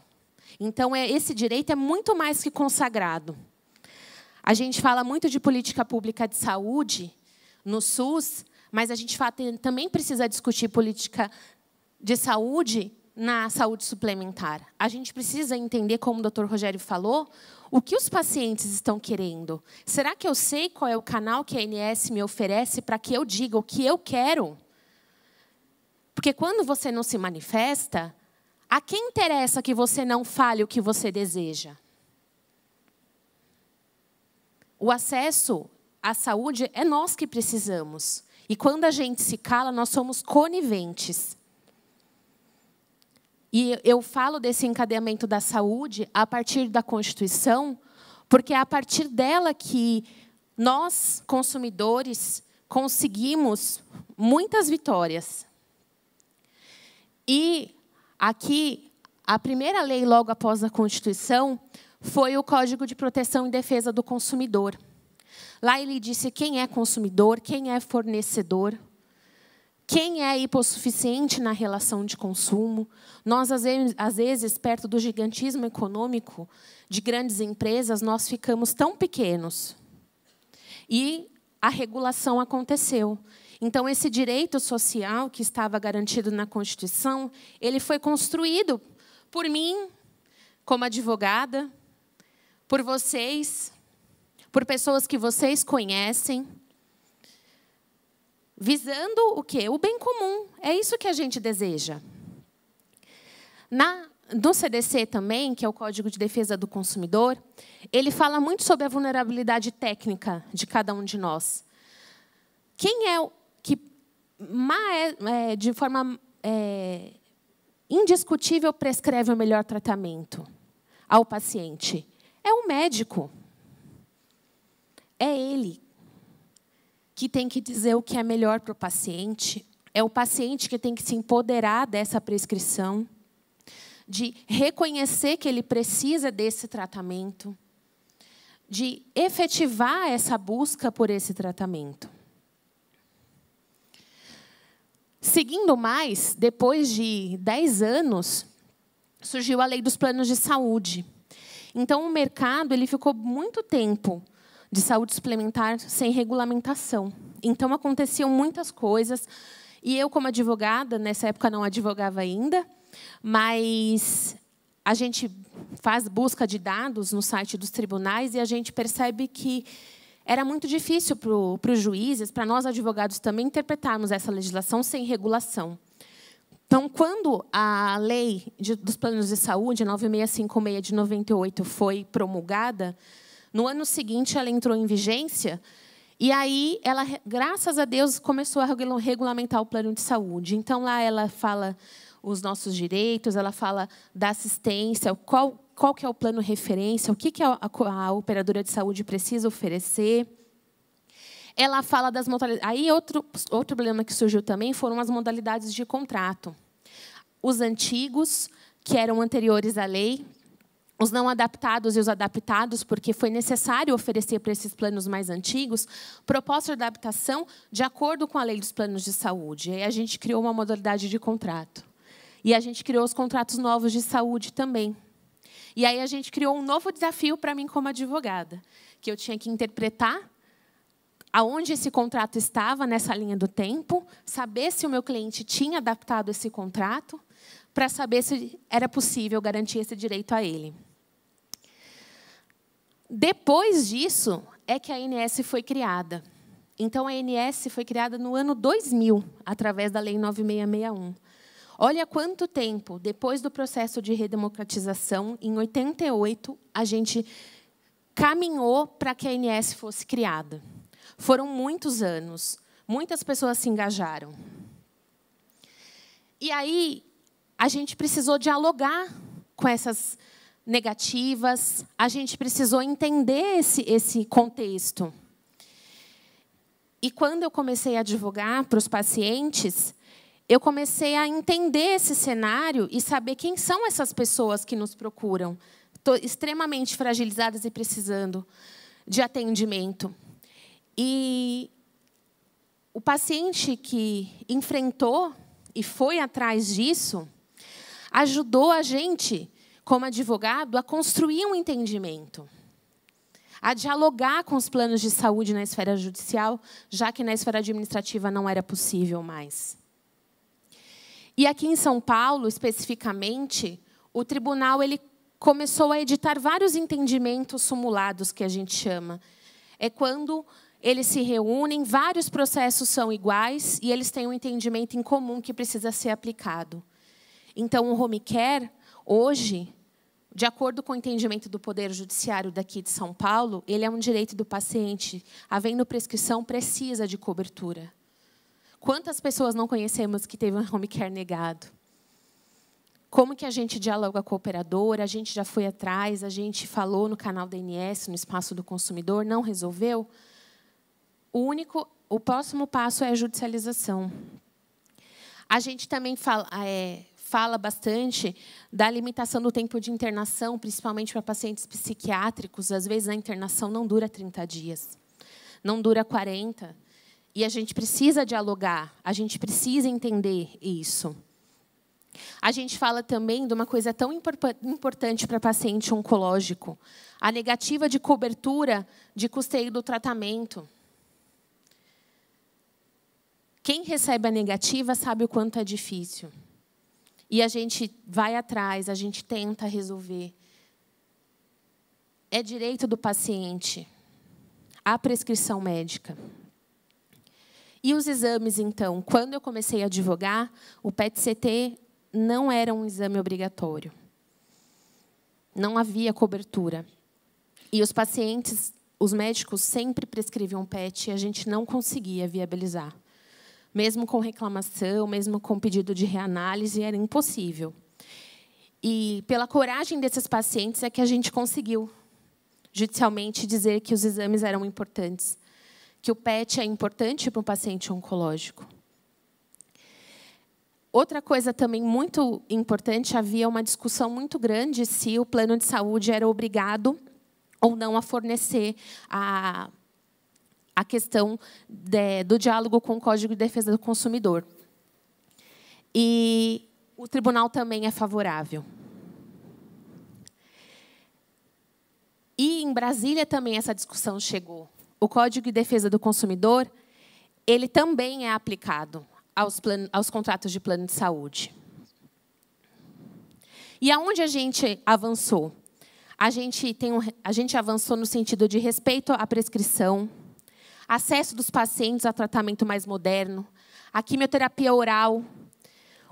Então, é, esse direito é muito mais que consagrado. A gente fala muito de política pública de saúde no SUS, mas a gente também precisa discutir política de saúde na saúde suplementar. A gente precisa entender, como o doutor Rogério falou, o que os pacientes estão querendo. Será que eu sei qual é o canal que a ANS me oferece para que eu diga o que eu quero? Porque quando você não se manifesta, a quem interessa que você não fale o que você deseja? O acesso à saúde é nós que precisamos. E quando a gente se cala, nós somos coniventes. E eu falo desse encadeamento da saúde a partir da Constituição, porque é a partir dela que nós, consumidores, conseguimos muitas vitórias. E aqui, a primeira lei logo após a Constituição foi o Código de Proteção e Defesa do Consumidor. Lá ele disse quem é consumidor, quem é fornecedor, quem é hipossuficiente na relação de consumo. Nós, às vezes, perto do gigantismo econômico de grandes empresas, nós ficamos tão pequenos. E a regulação aconteceu. Então, esse direito social que estava garantido na Constituição, ele foi construído por mim, como advogada, por vocês, por pessoas que vocês conhecem, visando o quê? O bem comum. É isso que a gente deseja. Na, no CDC também, que é o Código de Defesa do Consumidor, ele fala muito sobre a vulnerabilidade técnica de cada um de nós. Quem é é, é, de forma é, indiscutível, prescreve o melhor tratamento ao paciente? É o médico. É ele que tem que dizer o que é melhor para o paciente. É o paciente que tem que se empoderar dessa prescrição, de reconhecer que ele precisa desse tratamento, de efetivar essa busca por esse tratamento. Seguindo mais, depois de 10 anos, surgiu a lei dos planos de saúde. Então, o mercado ele ficou muito tempo de saúde suplementar sem regulamentação. Então, aconteciam muitas coisas. E eu, como advogada, nessa época não advogava ainda, mas a gente faz busca de dados no site dos tribunais e a gente percebe que era muito difícil para os juízes, para nós advogados também, interpretarmos essa legislação sem regulação. Então, quando a lei de, dos planos de saúde, 9656 de 98, foi promulgada, no ano seguinte ela entrou em vigência, e aí ela, graças a Deus, começou a regulamentar o plano de saúde. Então, lá ela fala os nossos direitos, ela fala da assistência, qual, qual que é o plano referência, o que, que a, a, a operadora de saúde precisa oferecer. Ela fala das modalidades. Aí, outro, outro problema que surgiu também foram as modalidades de contrato. Os antigos, que eram anteriores à lei, os não adaptados e os adaptados, porque foi necessário oferecer para esses planos mais antigos proposta de adaptação de acordo com a lei dos planos de saúde. Aí, a gente criou uma modalidade de contrato. E a gente criou os contratos novos de saúde também. E aí a gente criou um novo desafio para mim como advogada, que eu tinha que interpretar aonde esse contrato estava nessa linha do tempo, saber se o meu cliente tinha adaptado esse contrato, para saber se era possível garantir esse direito a ele. Depois disso é que a ANS foi criada. Então a ANS foi criada no ano 2000, através da Lei 9661. Olha quanto tempo depois do processo de redemocratização, em 88, a gente caminhou para que a ANS fosse criada. Foram muitos anos, muitas pessoas se engajaram. E aí a gente precisou dialogar com essas negativas, a gente precisou entender esse, esse contexto. E quando eu comecei a advogar para os pacientes, eu comecei a entender esse cenário e saber quem são essas pessoas que nos procuram, Tô extremamente fragilizadas e precisando de atendimento. E o paciente que enfrentou e foi atrás disso ajudou a gente, como advogado, a construir um entendimento, a dialogar com os planos de saúde na esfera judicial, já que na esfera administrativa não era possível mais. E aqui em São Paulo, especificamente, o tribunal ele começou a editar vários entendimentos sumulados, que a gente chama. É quando eles se reúnem, vários processos são iguais e eles têm um entendimento em comum que precisa ser aplicado. Então, o home care, hoje, de acordo com o entendimento do Poder Judiciário daqui de São Paulo, ele é um direito do paciente. Havendo prescrição, precisa de cobertura. Quantas pessoas não conhecemos que teve um home care negado? Como que a gente dialoga com a operadora? A gente já foi atrás, a gente falou no canal DNS, no espaço do consumidor, não resolveu? O único, o próximo passo é a judicialização. A gente também fala, é, fala bastante da limitação do tempo de internação, principalmente para pacientes psiquiátricos. Às vezes, a internação não dura 30 dias, não dura 40 e a gente precisa dialogar, a gente precisa entender isso. A gente fala também de uma coisa tão importante para paciente oncológico: a negativa de cobertura de custeio do tratamento. Quem recebe a negativa sabe o quanto é difícil. E a gente vai atrás, a gente tenta resolver. É direito do paciente a prescrição médica. E os exames, então? Quando eu comecei a advogar, o PET-CT não era um exame obrigatório. Não havia cobertura. E os pacientes, os médicos sempre prescreviam PET e a gente não conseguia viabilizar. Mesmo com reclamação, mesmo com pedido de reanálise, era impossível. E pela coragem desses pacientes é que a gente conseguiu judicialmente dizer que os exames eram importantes que o PET é importante para um paciente oncológico. Outra coisa também muito importante, havia uma discussão muito grande se o plano de saúde era obrigado ou não a fornecer a, a questão de, do diálogo com o Código de Defesa do Consumidor. E o tribunal também é favorável. E em Brasília também essa discussão chegou o Código de Defesa do Consumidor, ele também é aplicado aos, aos contratos de plano de saúde. E aonde a gente avançou? A gente, tem um, a gente avançou no sentido de respeito à prescrição, acesso dos pacientes a tratamento mais moderno, a quimioterapia oral,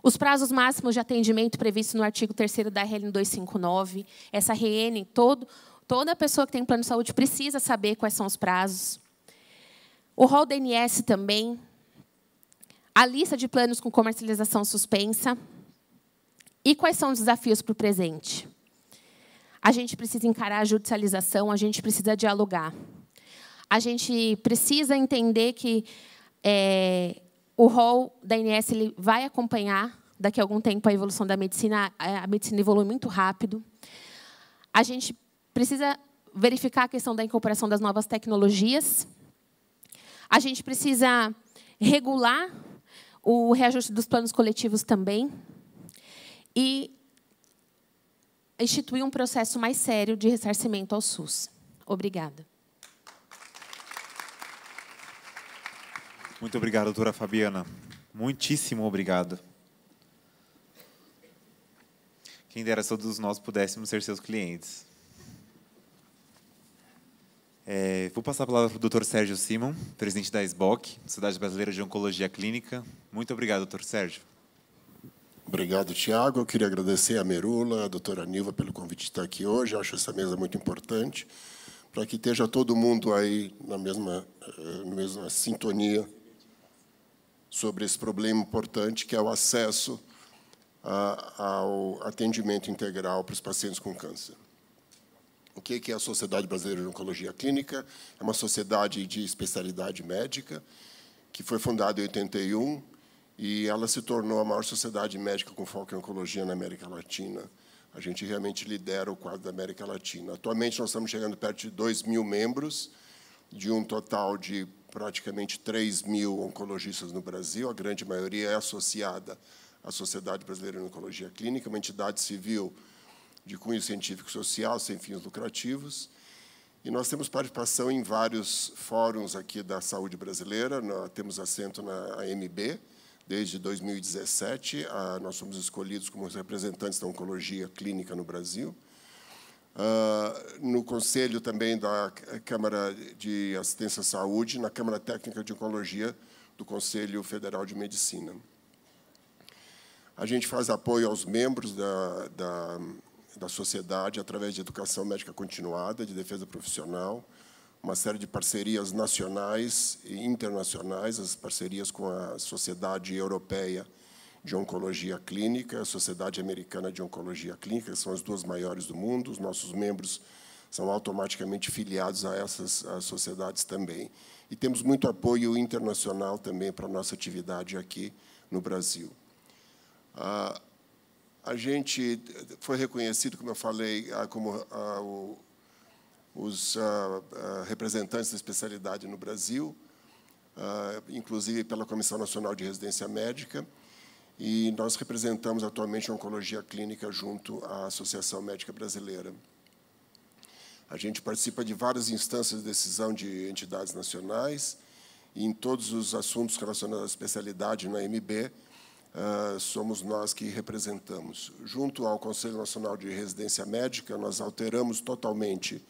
os prazos máximos de atendimento previstos no artigo 3 da RN 259, essa RN todo, Toda pessoa que tem plano de saúde precisa saber quais são os prazos. O rol DNS também. A lista de planos com comercialização suspensa. E quais são os desafios para o presente? A gente precisa encarar a judicialização, a gente precisa dialogar. A gente precisa entender que é, o rol da INS ele vai acompanhar daqui a algum tempo a evolução da medicina. A medicina evolui muito rápido. A gente precisa verificar a questão da incorporação das novas tecnologias. A gente precisa regular o reajuste dos planos coletivos também. E instituir um processo mais sério de ressarcimento ao SUS. Obrigada. Muito obrigado, doutora Fabiana. Muitíssimo obrigado. Quem dera todos nós pudéssemos ser seus clientes. É, vou passar a palavra para o Dr. Sérgio Simon, presidente da SBOC, Sociedade Brasileira de Oncologia Clínica. Muito obrigado, Dr. Sérgio. Obrigado, Tiago. Eu queria agradecer a Merula, a doutora Nilva, pelo convite de estar aqui hoje. Eu acho essa mesa muito importante para que esteja todo mundo aí na mesma, eh, na mesma sintonia sobre esse problema importante que é o acesso a, ao atendimento integral para os pacientes com câncer. O que é a Sociedade Brasileira de Oncologia Clínica? É uma sociedade de especialidade médica que foi fundada em 81 e ela se tornou a maior sociedade médica com foco em oncologia na América Latina. A gente realmente lidera o quadro da América Latina. Atualmente, nós estamos chegando perto de 2 mil membros, de um total de praticamente 3 mil oncologistas no Brasil. A grande maioria é associada à Sociedade Brasileira de Oncologia Clínica, uma entidade civil de cunho científico-social, sem fins lucrativos. E nós temos participação em vários fóruns aqui da saúde brasileira, nós temos assento na AMB, desde 2017, a, ah, nós somos escolhidos como representantes da oncologia clínica no Brasil. Uh, no conselho também da Câmara de Assistência à Saúde, na Câmara Técnica de Oncologia do Conselho Federal de Medicina. A gente faz apoio aos membros da, da da sociedade através de educação médica continuada, de defesa profissional, uma série de parcerias nacionais e internacionais, as parcerias com a Sociedade Europeia de Oncologia Clínica, a Sociedade Americana de Oncologia Clínica, que são as duas maiores do mundo, os nossos membros são automaticamente filiados a essas sociedades também. E temos muito apoio internacional também para a nossa atividade aqui no Brasil. Ah, a gente foi reconhecido, como eu falei, como o os representantes da especialidade no Brasil, inclusive pela Comissão Nacional de Residência Médica, e nós representamos atualmente a Oncologia Clínica junto à Associação Médica Brasileira. A gente participa de várias instâncias de decisão de entidades nacionais, e em todos os assuntos relacionados à especialidade na MB, ah, somos nós que representamos. Junto ao Conselho Nacional de Residência Médica, nós alteramos totalmente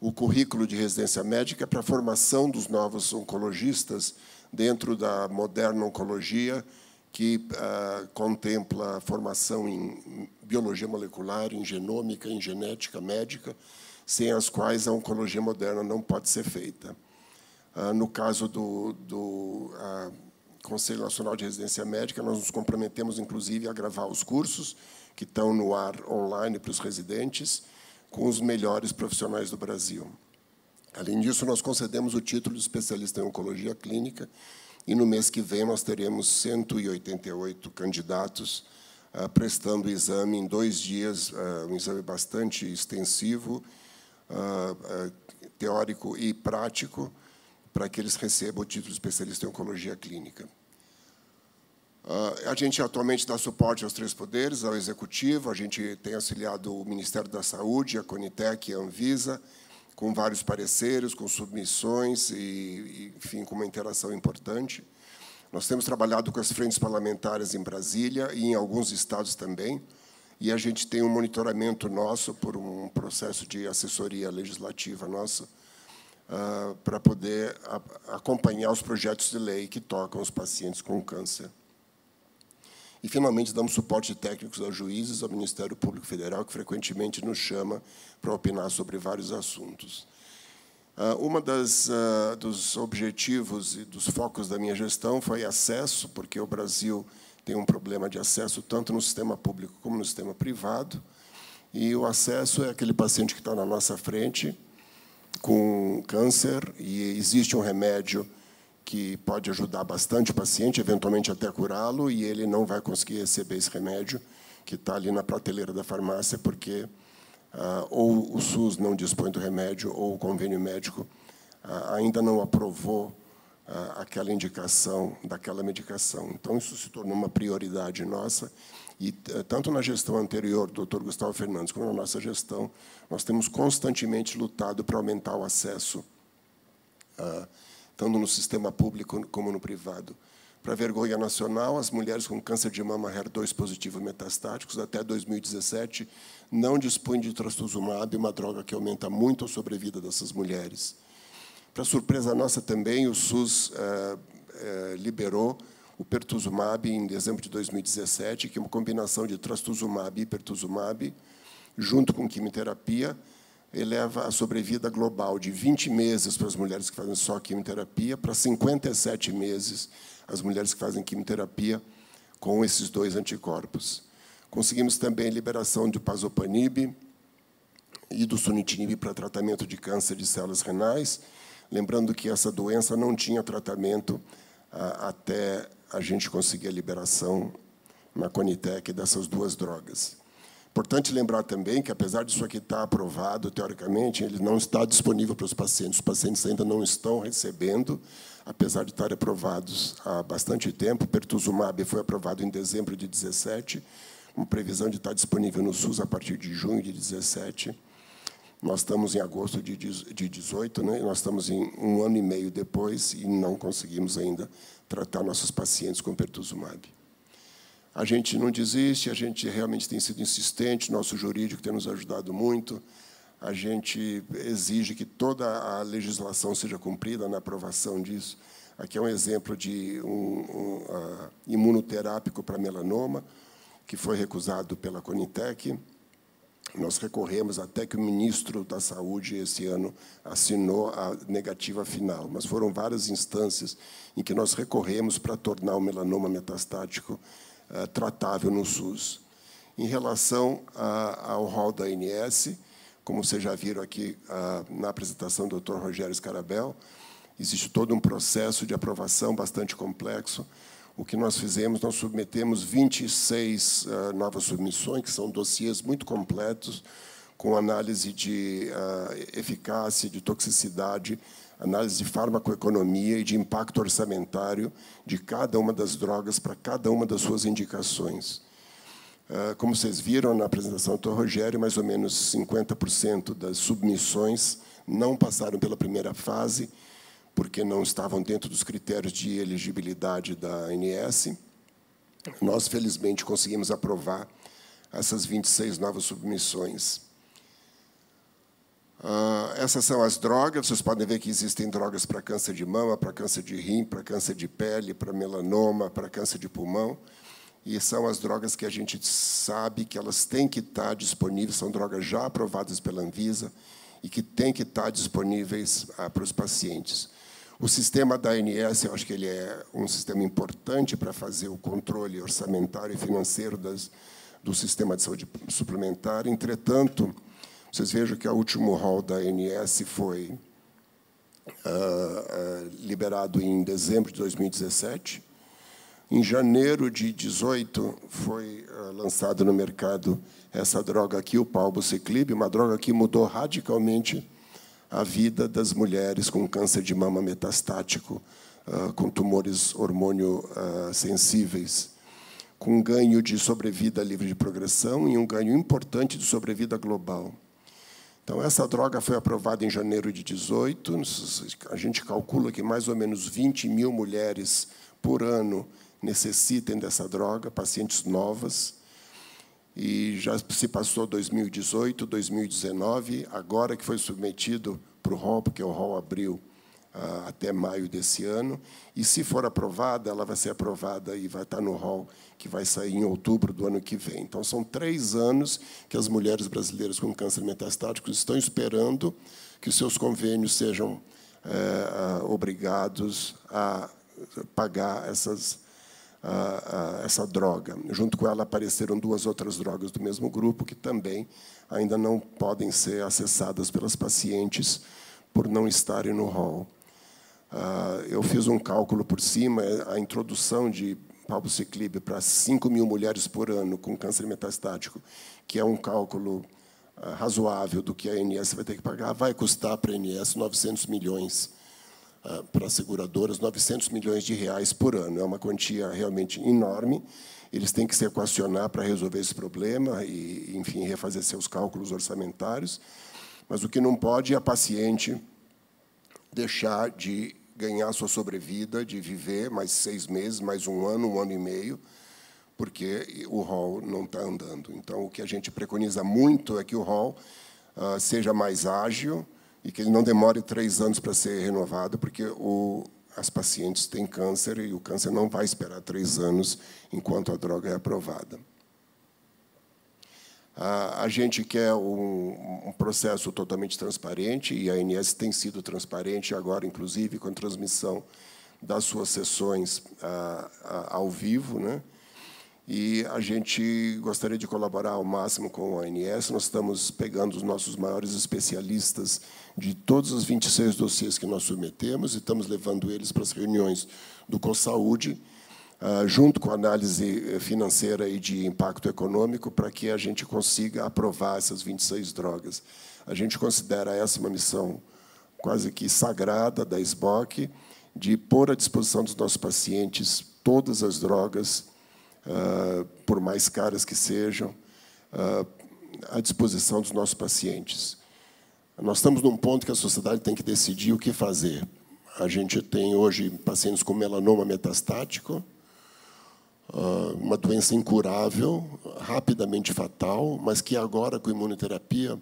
o currículo de residência médica para a formação dos novos oncologistas dentro da moderna oncologia, que uh, contempla a formação em biologia molecular, em genômica, em genética médica, sem as quais a oncologia moderna não pode ser feita. Uh, no caso do, do uh, Conselho Nacional de Residência Médica, nós nos comprometemos, inclusive, a gravar os cursos que estão no ar online para os residentes, com os melhores profissionais do Brasil. Além disso, nós concedemos o título de especialista em oncologia clínica e no mês que vem nós teremos 188 candidatos ah, prestando o exame em dois dias, ah, um exame bastante extensivo, ah, teórico e prático, para que eles recebam o título de especialista em oncologia clínica. Ah, a gente atualmente dá suporte aos três poderes, ao executivo, a gente tem auxiliado o Ministério da Saúde, a Conitec, a Anvisa, com vários pareceres, com submissões e, enfim, com uma interação importante. Nós temos trabalhado com as frentes parlamentares em Brasília e em alguns estados também, e a gente tem um monitoramento nosso por um processo de assessoria legislativa nossa, ah, para poder acompanhar os projetos de lei que tocam os pacientes com câncer. E, finalmente, damos suporte técnicos aos juízes, ao Ministério Público Federal, que frequentemente nos chama para opinar sobre vários assuntos. Um ah, uma das ah, dos objetivos e dos focos da minha gestão foi acesso, porque o Brasil tem um problema de acesso tanto no sistema público como no sistema privado. E o acesso é aquele paciente que está na nossa frente, com câncer e existe um remédio que pode ajudar bastante o paciente, eventualmente até curá-lo, e ele não vai conseguir receber esse remédio que está ali na prateleira da farmácia, porque ah, ou o SUS não dispõe do remédio, ou o convênio médico ah, ainda não aprovou a, aquela indicação daquela medicação. Então, isso se tornou uma prioridade nossa, e tanto na gestão anterior do Dr. Gustavo Fernandes como na nossa gestão, nós temos constantemente lutado para aumentar o acesso, ah, tanto no sistema público como no privado. Para vergonha nacional, as mulheres com câncer de mama HER2 positivo metastáticos até 2017 não dispõem de trastuzumab, uma droga que aumenta muito a sobrevida dessas mulheres. Para surpresa nossa também, o SUS eh, eh, liberou o pertuzumab em dezembro de 2017, que é uma combinação de trastuzumab e pertuzumab, junto com quimioterapia, eleva a sobrevida global de 20 meses para as mulheres que fazem só quimioterapia para 57 meses as mulheres que fazem quimioterapia com esses dois anticorpos. Conseguimos também a liberação do pazopanib e do sunitinib para tratamento de câncer de células renais, Lembrando que essa doença não tinha tratamento ah, até a gente conseguir a liberação na Conitec dessas duas drogas. Importante lembrar também que, apesar disso aqui estar aprovado, teoricamente, ele não está disponível para os pacientes. Os pacientes ainda não estão recebendo, apesar de estarem aprovados há bastante tempo. O pertuzumab foi aprovado em dezembro de 17, com previsão de estar disponível no SUS a partir de junho de 17. Nós estamos em agosto de, de né? nós estamos em um ano e meio depois e não conseguimos ainda tratar nossos pacientes com pertuzumab. A gente não desiste, a gente realmente tem sido insistente, nosso jurídico tem nos ajudado muito. A gente exige que toda a legislação seja cumprida na aprovação disso. Aqui é um exemplo de um, um uh, imunoterápico para melanoma, que foi recusado pela Conitec. Nós recorremos até que o ministro da Saúde, esse ano, assinou a negativa final, mas foram várias instâncias em que nós recorremos para tornar o melanoma metastático uh, tratável no SUS. Em relação a, ao rol da ANS, como vocês já viram aqui uh, na apresentação do Dr. Rogério Scarabel, existe todo um processo de aprovação bastante complexo o que nós fizemos, nós submetemos 26 uh, ah, novas submissões, que são dossiês muito completos, com análise de uh, eficácia, de toxicidade, análise de farmacoeconomia e de impacto orçamentário de cada uma das drogas para cada uma das suas indicações. Uh, como vocês viram na apresentação do Rogério, mais ou menos 50% das submissões não passaram pela primeira fase, porque não estavam dentro dos critérios de elegibilidade da ANS. Nós, felizmente, conseguimos aprovar essas 26 novas submissões. Uh, essas são as drogas. Vocês podem ver que existem drogas para câncer de mama, para câncer de rim, para câncer de pele, para melanoma, para câncer de pulmão. E são as drogas que a gente sabe que elas têm que estar disponíveis, são drogas já aprovadas pela Anvisa e que têm que estar disponíveis ah, para os pacientes. O sistema da ANS, eu acho que ele é um sistema importante para fazer o controle orçamentário e financeiro das, do sistema de saúde suplementar. Entretanto, vocês vejam que o último rol da ANS foi uh, uh, liberado em dezembro de 2017. Em janeiro de 2018, foi uh, lançado no mercado essa droga aqui, o palbociclib, uma droga que mudou radicalmente a vida das mulheres com câncer de mama metastático, ah, com tumores hormônio ah, sensíveis, com um ganho de sobrevida livre de progressão e um ganho importante de sobrevida global. Então, essa droga foi aprovada em janeiro de 18. A gente calcula que mais ou menos 20 mil mulheres por ano necessitem dessa droga, pacientes novas e já se passou 2018, 2019, agora que foi submetido para o ROL, porque o ROL abriu ah, até maio desse ano, e se for aprovada, ela vai ser aprovada e vai estar no ROL, que vai sair em outubro do ano que vem. Então, são três anos que as mulheres brasileiras com câncer metastático estão esperando que os seus convênios sejam eh, ah, obrigados a pagar essas a, a essa droga. Junto com ela apareceram duas outras drogas do mesmo grupo, que também ainda não podem ser acessadas pelas pacientes por não estarem no hall. Ah, eu fiz um cálculo por cima, é, a introdução de palbociclib para 5 mil mulheres por ano com câncer metastático, que é um cálculo ah, razoável do que a ANS vai ter que pagar, vai custar para a ANS 900 milhões ah, para as seguradoras 900 milhões de reais por ano. É uma quantia realmente enorme. Eles têm que se equacionar para resolver esse problema e, enfim, refazer seus cálculos orçamentários. Mas o que não pode é a paciente deixar de ganhar sua sobrevida, de viver mais seis meses, mais um ano, um ano e meio, porque o rol não está andando. Então, o que a gente preconiza muito é que o rol uh, ah, seja mais ágil, e que ele não demore três anos para ser renovado, porque o, as pacientes têm câncer e o câncer não vai esperar três anos enquanto a droga é aprovada. A, a gente quer um, um, processo totalmente transparente, e a ANS tem sido transparente agora, inclusive, com a transmissão das suas sessões a, a, ao vivo, né? e a gente gostaria de colaborar ao máximo com a ANS. Nós estamos pegando os nossos maiores especialistas de todos os 26 dossiês que nós submetemos e estamos levando eles para as reuniões do COSAúde, ah, junto com a análise eh, financeira e de impacto econômico, para que a gente consiga aprovar essas 26 drogas. A gente considera essa uma missão quase que sagrada da SBOC, de pôr à disposição dos nossos pacientes todas as drogas, ah, por mais caras que sejam, ah, à disposição dos nossos pacientes. Nós estamos num ponto que a sociedade tem que decidir o que fazer. A gente tem hoje pacientes com melanoma metastático, ah, uma doença incurável, rapidamente fatal, mas que agora, com imunoterapia,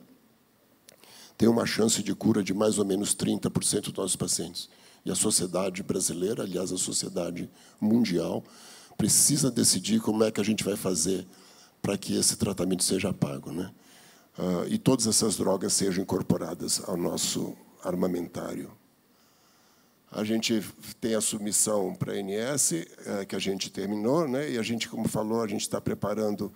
tem uma chance de cura de mais ou menos 30% dos nossos pacientes. E a sociedade brasileira, aliás, a sociedade mundial, precisa decidir como é que a gente vai fazer para que esse tratamento seja pago. Né? uh, e todas essas drogas sejam incorporadas ao nosso armamentário. A gente tem a submissão para a INS uh, eh, que a gente terminou, né? e a gente, como falou, a gente está preparando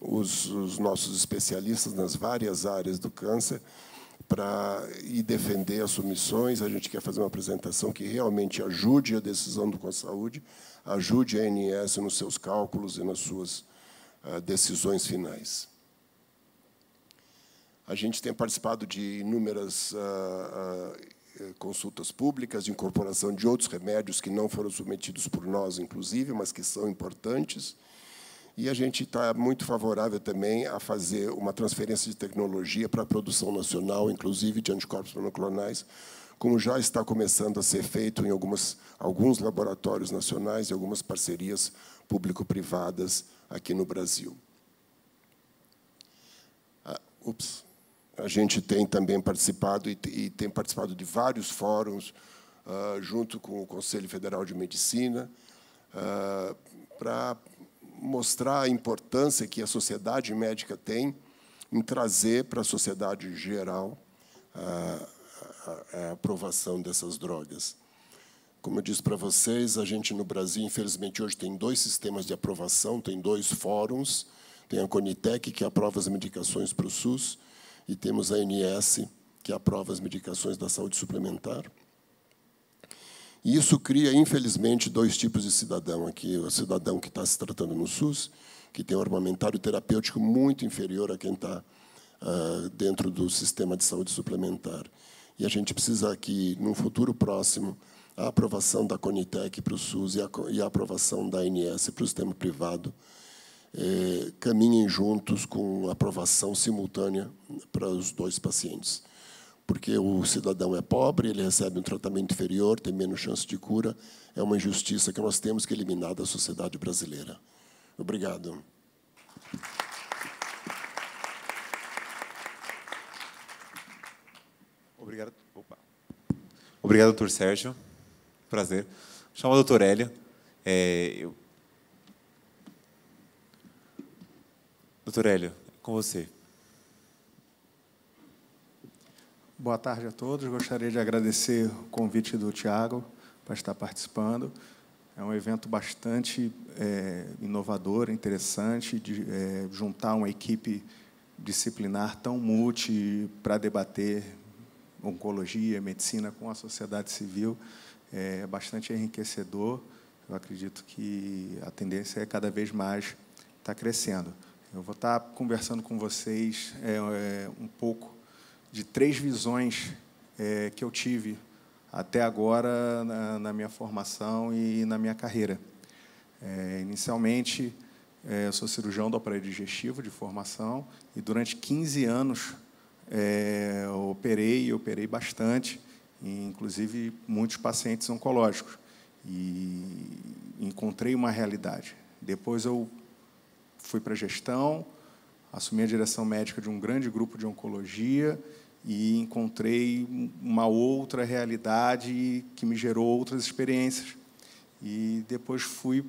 os, os nossos especialistas nas várias áreas do câncer para ir defender as submissões. A gente quer fazer uma apresentação que realmente ajude a decisão do Consaúde, ajude a ANS nos seus cálculos e nas suas eh, decisões finais. A gente tem participado de inúmeras uh, uh, consultas públicas, de incorporação de outros remédios que não foram submetidos por nós, inclusive, mas que são importantes. E a gente está muito favorável também a fazer uma transferência de tecnologia para a produção nacional, inclusive de anticorpos monoclonais, como já está começando a ser feito em algumas, alguns laboratórios nacionais e algumas parcerias público-privadas aqui no Brasil. Ah, ups a gente tem também participado e, e tem participado de vários fóruns, uh, junto com o Conselho Federal de Medicina, uh, ah, para mostrar a importância que a sociedade médica tem em trazer para a sociedade geral ah, a, a, a aprovação dessas drogas. Como eu disse para vocês, a gente no Brasil, infelizmente, hoje tem dois sistemas de aprovação, tem dois fóruns, tem a Conitec, que aprova as medicações para o SUS, e temos a ANS, que aprova as medicações da saúde suplementar. E isso cria, infelizmente, dois tipos de cidadão aqui. O cidadão que está se tratando no SUS, que tem um armamentário terapêutico muito inferior a quem está uh, dentro do sistema de saúde suplementar. E a gente precisa aqui, num futuro próximo, a aprovação da Conitec para o SUS e a, e a aprovação da ANS para o sistema privado é, caminhem juntos com aprovação simultânea para os dois pacientes. Porque o cidadão é pobre, ele recebe um tratamento inferior, tem menos chance de cura. É uma injustiça que nós temos que eliminar da sociedade brasileira. Obrigado. Obrigado. Opa. Obrigado, doutor Sérgio. Prazer. Chamo a doutora Hélia. É, eu Doutor Hélio, com você. Boa tarde a todos. Gostaria de agradecer o convite do Tiago para estar participando. É um evento bastante é, inovador, interessante, de é, juntar uma equipe disciplinar tão multi para debater oncologia, medicina com a sociedade civil. É bastante enriquecedor. Eu acredito que a tendência é cada vez mais estar crescendo. Eu vou estar conversando com vocês é, é, um pouco de três visões é, que eu tive até agora na, na, minha formação e na minha carreira. É, inicialmente, é, eu sou cirurgião do aparelho digestivo de formação e durante 15 anos é, operei, e operei bastante, inclusive muitos pacientes oncológicos. E encontrei uma realidade. Depois eu fui para a gestão, assumi a direção médica de um grande grupo de oncologia e encontrei uma outra realidade que me gerou outras experiências. E depois fui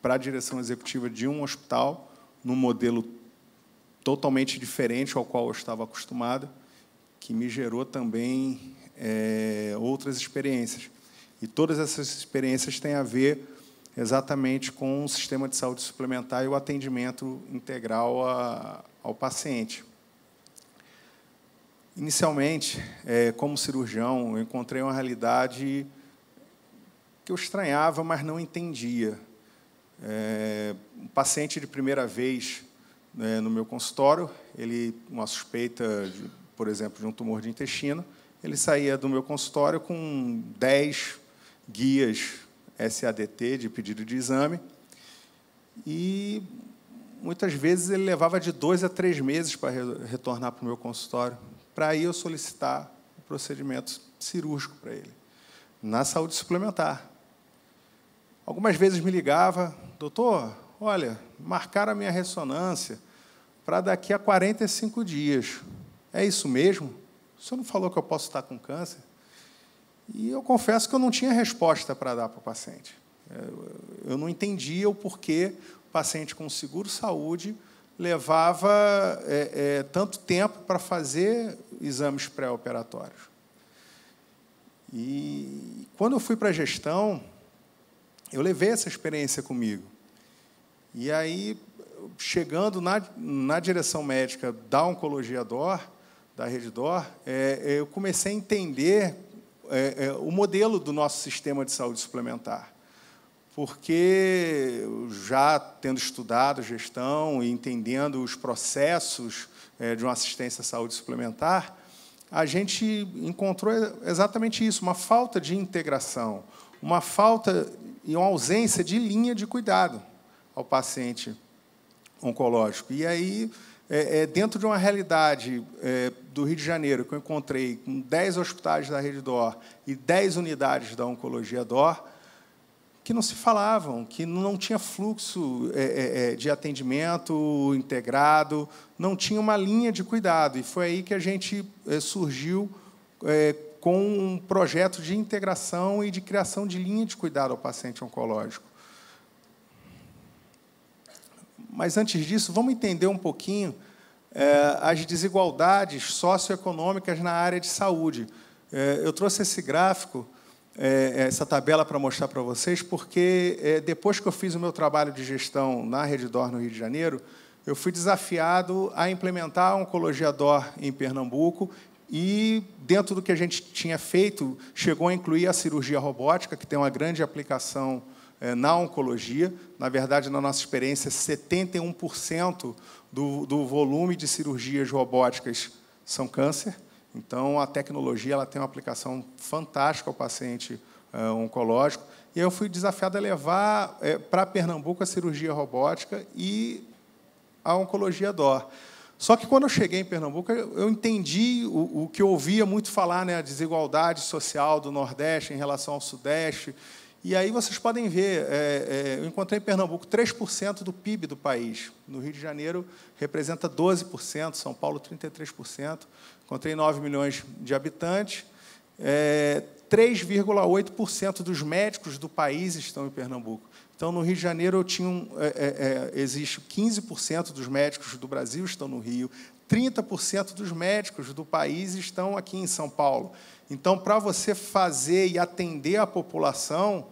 para a direção executiva de um hospital, num modelo totalmente diferente ao qual eu estava acostumado, que me gerou também é, outras experiências. E todas essas experiências têm a ver exatamente com o um sistema de saúde suplementar e o atendimento integral a, ao paciente. Inicialmente, é, como cirurgião, eu encontrei uma realidade que eu estranhava, mas não entendia. É, um paciente de primeira vez né, no meu consultório, ele uma suspeita, de, por exemplo, de um tumor de intestino, ele saía do meu consultório com 10 guias SADT, de pedido de exame, e muitas vezes ele levava de dois a três meses para retornar para o meu consultório, para aí eu solicitar o procedimento cirúrgico para ele, na saúde suplementar. Algumas vezes me ligava, doutor, olha, marcaram a minha ressonância para daqui a 45 dias. É isso mesmo? O senhor não falou que eu posso estar com câncer? E eu confesso que eu não tinha resposta para dar para o paciente. Eu não entendia o porquê o paciente com seguro-saúde levava é, é, tanto tempo para fazer exames pré-operatórios. E quando eu fui para a gestão, eu levei essa experiência comigo. E aí, chegando na, na direção médica da Oncologia DOR, da Rede DOR, é, eu comecei a entender é, é, o modelo do nosso sistema de saúde suplementar. Porque, já tendo estudado gestão e entendendo os processos é, de uma assistência à saúde suplementar, a gente encontrou exatamente isso: uma falta de integração, uma falta e uma ausência de linha de cuidado ao paciente oncológico. E aí é, é, dentro de uma realidade é, do Rio de Janeiro, que eu encontrei com 10 hospitais da rede DOR e 10 unidades da oncologia DOR, que não se falavam, que não tinha fluxo é, é, é, de atendimento integrado, não tinha uma linha de cuidado. E foi aí que a gente surgiu com um projeto de integração e de criação de linha de cuidado ao paciente oncológico. Mas antes disso, vamos entender um pouquinho é, as desigualdades socioeconômicas na área de saúde. É, eu trouxe esse gráfico, é, essa tabela para mostrar para vocês, porque é, depois que eu fiz o meu trabalho de gestão na Rede Dor no Rio de Janeiro, eu fui desafiado a implementar a Oncologia DOR em Pernambuco e, dentro do que a gente tinha feito, chegou a incluir a cirurgia robótica, que tem uma grande aplicação eh, na oncologia. Na verdade, na nossa experiência, 71% do, do volume de cirurgias robóticas são câncer. Então, a tecnologia ela tem uma aplicação fantástica ao paciente eh, oncológico. E eu fui desafiado a levar é, eh, para Pernambuco a cirurgia robótica e a oncologia DOR. Só que quando eu cheguei em Pernambuco, eu entendi o, o que eu ouvia muito falar, né, a desigualdade social do Nordeste em relação ao Sudeste, e aí vocês podem ver, é, é, eu encontrei em Pernambuco 3% do PIB do país. No Rio de Janeiro representa 12%, São Paulo 33%. Encontrei 9 milhões de habitantes. É, 3,8% dos médicos do país estão em Pernambuco. Então, no Rio de Janeiro, eu tinha um, é, é, é existe 15% dos médicos do Brasil estão no Rio, 30% dos médicos do país estão aqui em São Paulo. Então, para você fazer e atender a população,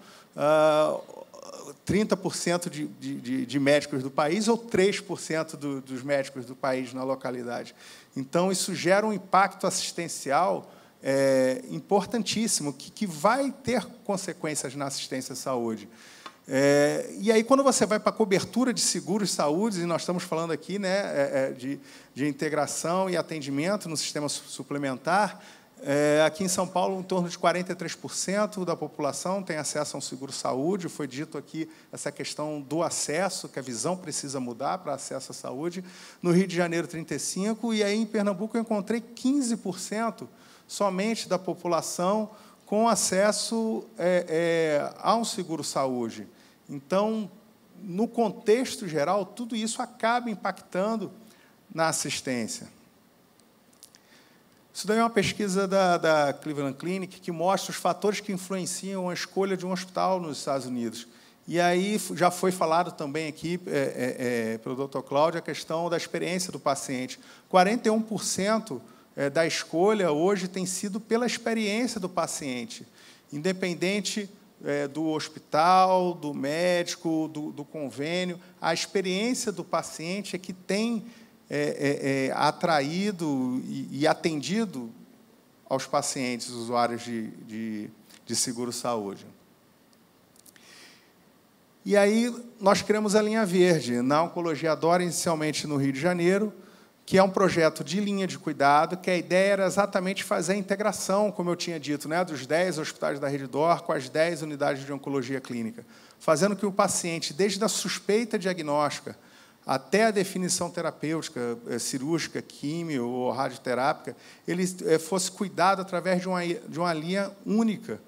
30% ah, de, de, de, médicos do país ou 3% do, dos médicos do país na localidade. Então, isso gera um impacto assistencial é, importantíssimo, que, que vai ter consequências na assistência à saúde. É, e aí, quando você vai para a cobertura de seguros saúde, e nós estamos falando aqui né, é, é, de, de integração e atendimento no sistema suplementar, é, aqui em São Paulo, em torno de 43% da população tem acesso a um seguro-saúde. Foi dito aqui essa questão do acesso, que a visão precisa mudar para acesso à saúde. No Rio de Janeiro, 35%. E aí, em Pernambuco, eu encontrei 15% somente da população com acesso é, é, a um seguro-saúde. Então, no contexto geral, tudo isso acaba impactando na assistência. Isso daí é uma pesquisa da, da, Cleveland Clinic que mostra os fatores que influenciam a escolha de um hospital nos Estados Unidos. E aí já foi falado também aqui é, é, é pelo Dr. Cláudio a questão da experiência do paciente. 41% é, da escolha hoje tem sido pela experiência do paciente, independente é, do hospital, do médico, do, do convênio. A experiência do paciente é que tem é, é, é, atraído e, e, atendido aos pacientes usuários de, de, de seguro-saúde. E aí nós criamos a linha verde na Oncologia Dora, inicialmente no Rio de Janeiro, que é um projeto de linha de cuidado, que a ideia era exatamente fazer a integração, como eu tinha dito, né, dos 10 hospitais da Rede DOR com as 10 unidades de oncologia clínica, fazendo que o paciente, desde a suspeita diagnóstica, até a definição terapêutica, eh, cirúrgica, químio ou radioterápica, ele eh, fosse cuidado através de uma, de uma linha única,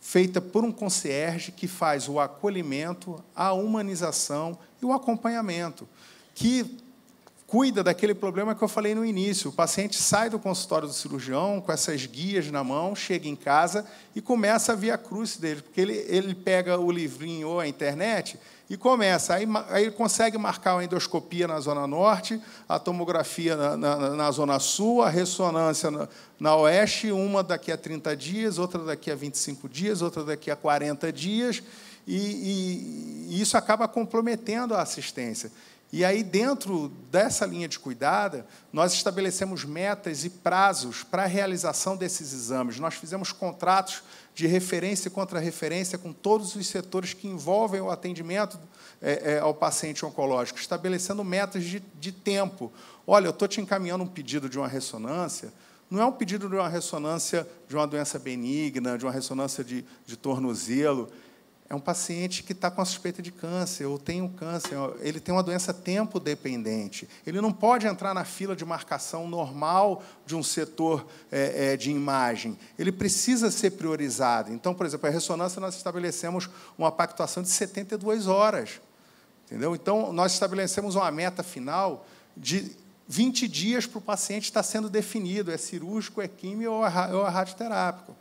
feita por um concierge que faz o acolhimento, a humanização e o acompanhamento, que cuida daquele problema que eu falei no início. O paciente sai do consultório do cirurgião com essas guias na mão, chega em casa e começa a via cruz dele, porque ele, ele pega o livrinho ou a internet e começa. Aí, aí ele consegue marcar a endoscopia na zona norte, a tomografia na, na, na zona sul, a ressonância na, na, oeste, uma daqui a 30 dias, outra daqui a 25 dias, outra daqui a 40 dias, e, e, e isso acaba comprometendo a assistência. E aí, dentro dessa linha de cuidado, nós estabelecemos metas e prazos para a realização desses exames. Nós fizemos contratos de referência e contra-referência com todos os setores que envolvem o atendimento é, é, ao paciente oncológico, estabelecendo metas de, de tempo. Olha, eu estou te encaminhando um pedido de uma ressonância, não é um pedido de uma ressonância de uma doença benigna, de uma ressonância de, de tornozelo, é um paciente que está com a suspeita de câncer, ou tem um câncer, ele tem uma doença tempo dependente. Ele não pode entrar na fila de marcação normal de um setor é, é, de imagem. Ele precisa ser priorizado. Então, por exemplo, a ressonância nós estabelecemos uma pactuação de 72 horas. Entendeu? Então, nós estabelecemos uma meta final de 20 dias para o paciente estar tá sendo definido, é cirúrgico, é químio é ou é radioterápico.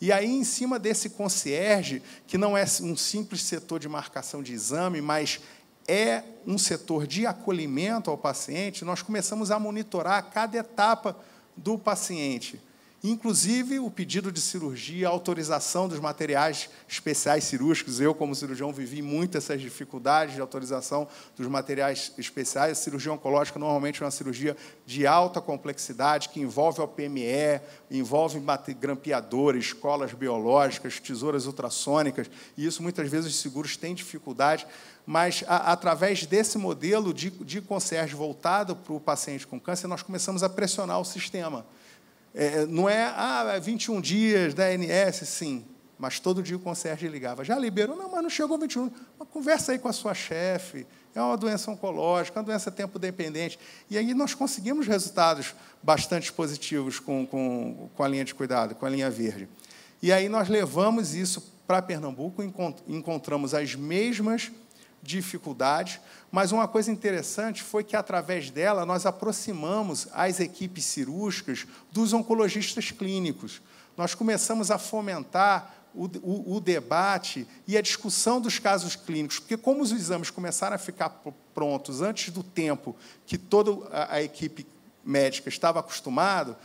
E aí, em cima desse concierge, que não é um simples setor de marcação de exame, mas é um setor de acolhimento ao paciente, nós começamos a monitorar cada etapa do paciente. Inclusive o pedido de cirurgia, a autorização dos materiais especiais cirúrgicos. Eu, como cirurgião, vivi muitas essas dificuldades de autorização dos materiais especiais. A cirurgia oncológica normalmente é uma cirurgia de alta complexidade, que envolve PME, envolve grampeadores, colas biológicas, tesouras ultrassônicas, e isso muitas vezes os seguros têm dificuldade mas a, através desse modelo de, de concierge voltado para o paciente com câncer, nós começamos a pressionar o sistema. É, é, não é, ah, 21 é dias da ANS, sim. Mas todo dia o conserge ligava. Já liberou? Não, mas não chegou 21. Uma conversa aí com a sua chefe. É uma doença oncológica, uma doença tempo dependente. E aí nós conseguimos resultados bastante positivos com, com, com a linha de cuidado, com a linha verde. E aí nós levamos isso para Pernambuco, encont encontramos as mesmas dificuldade, mas uma coisa interessante foi que, através dela, nós aproximamos as equipes cirúrgicas dos oncologistas clínicos. Nós começamos a fomentar o, o, o, debate e a discussão dos casos clínicos, porque como os exames começaram a ficar prontos antes do tempo que toda a, a equipe médica estava acostumada,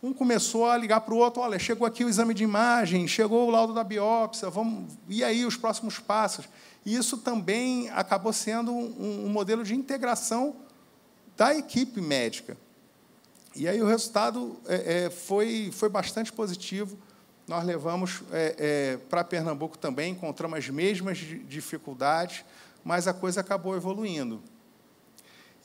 um começou a ligar para o outro, olha, chegou aqui o exame de imagem, chegou o laudo da biópsia, vamos, e aí os próximos passos? e isso também acabou sendo um, um modelo de integração da equipe médica. E aí o resultado é, é, foi, foi bastante positivo. Nós levamos é, é para Pernambuco também, encontramos as mesmas dificuldades, mas a coisa acabou evoluindo.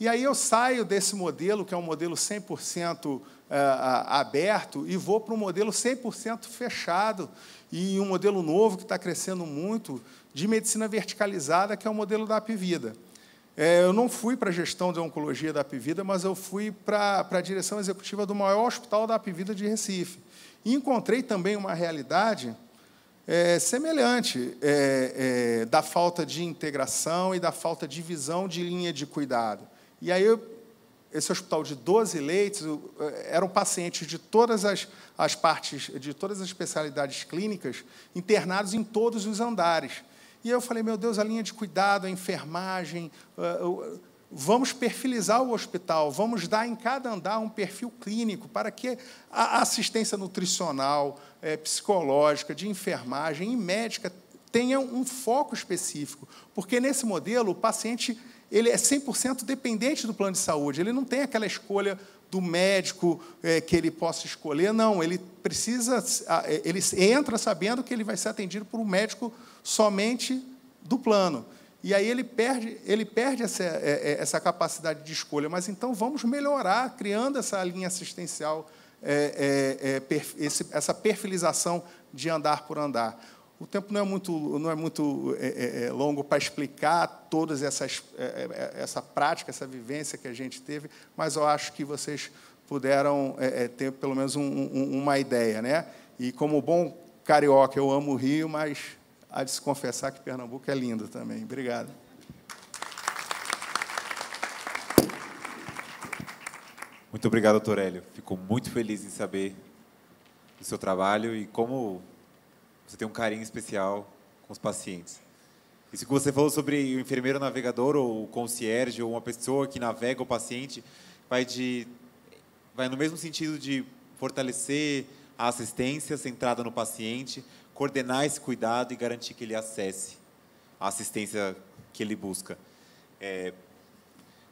E aí eu saio desse modelo, que é um modelo 100% é, aberto, e vou para um modelo 100% fechado, e um modelo novo que está crescendo muito, de medicina verticalizada, que é o modelo da Apivida. É, eu não fui para a gestão de oncologia da Apivida, mas eu fui para a direção executiva do maior hospital da Apivida de Recife. E encontrei também uma realidade é, semelhante é, é da falta de integração e da falta de visão de linha de cuidado. E aí, esse hospital de 12 leitos é, eram pacientes de todas as, as partes, de todas as especialidades clínicas, internados em todos os andares. E eu falei, meu Deus, a linha de cuidado, a enfermagem, eh, vamos perfilizar o hospital, vamos dar em cada andar um perfil clínico para que a assistência nutricional, eh, psicológica, de enfermagem e médica tenha um foco específico, porque nesse modelo o paciente ele é 100% dependente do plano de saúde, ele não tem aquela escolha do médico é, que ele possa escolher, não, ele precisa, ele entra sabendo que ele vai ser atendido por um médico somente do plano. E aí ele perde, ele perde essa, é, é, essa capacidade de escolha. Mas então vamos melhorar, criando essa linha assistencial, é, essa perfilização de andar por andar. O tempo não é muito, não é muito longo para explicar todas essas essa prática, essa vivência que a gente teve, mas eu acho que vocês puderam ter pelo menos uma ideia, né? E como bom carioca, eu amo o Rio, mas há de se confessar que Pernambuco é lindo também. Obrigado. Muito obrigado, doutor Hélio. Fico muito feliz em saber do seu trabalho e como você tem um carinho especial com os pacientes. Isso que você falou sobre o enfermeiro navegador ou o concierge ou uma pessoa que navega o paciente vai de vai no mesmo sentido de fortalecer a assistência centrada no paciente, coordenar esse cuidado e garantir que ele acesse a assistência que ele busca. É,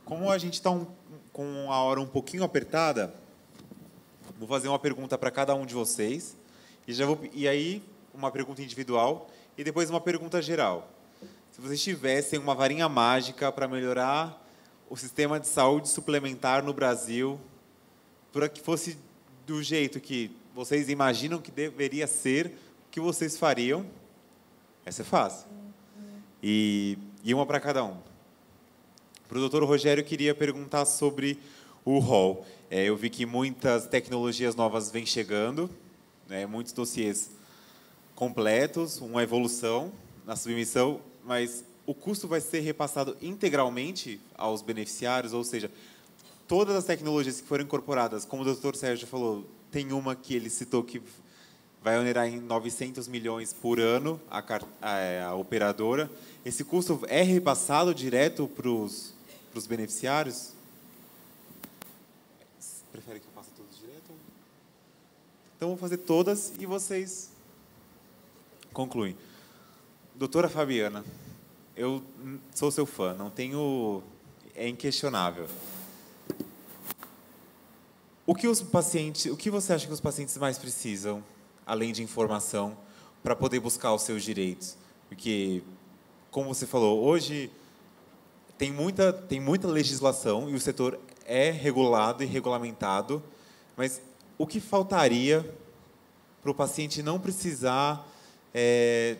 como a gente está um, com a hora um pouquinho apertada, vou fazer uma pergunta para cada um de vocês e já vou e aí uma pergunta individual e depois uma pergunta geral. Se vocês tivessem uma varinha mágica para melhorar o sistema de saúde suplementar no Brasil, para que fosse do jeito que vocês imaginam que deveria ser, que vocês fariam? Essa é fácil. E, e uma para cada um. Para o doutor Rogério, eu queria perguntar sobre o rol. É, eu vi que muitas tecnologias novas vêm chegando, né, muitos dossiês completos, uma evolução na submissão, mas o custo vai ser repassado integralmente aos beneficiários, ou seja, todas as tecnologias que foram incorporadas, como o doutor Sérgio falou, tem uma que ele citou que vai onerar em 900 milhões por ano a, a, é, a operadora. Esse custo é repassado direto para os beneficiários? prefere que eu faça tudo direto? Então, vou fazer todas e vocês concluem. Doutora Fabiana, eu sou seu fã, não tenho... é inquestionável. O que os pacientes, o que você acha que os pacientes mais precisam além de informação, para poder buscar os seus direitos. Porque, como você falou, hoje tem muita, tem muita legislação e o setor é regulado e regulamentado, mas o que faltaria para o paciente não precisar é,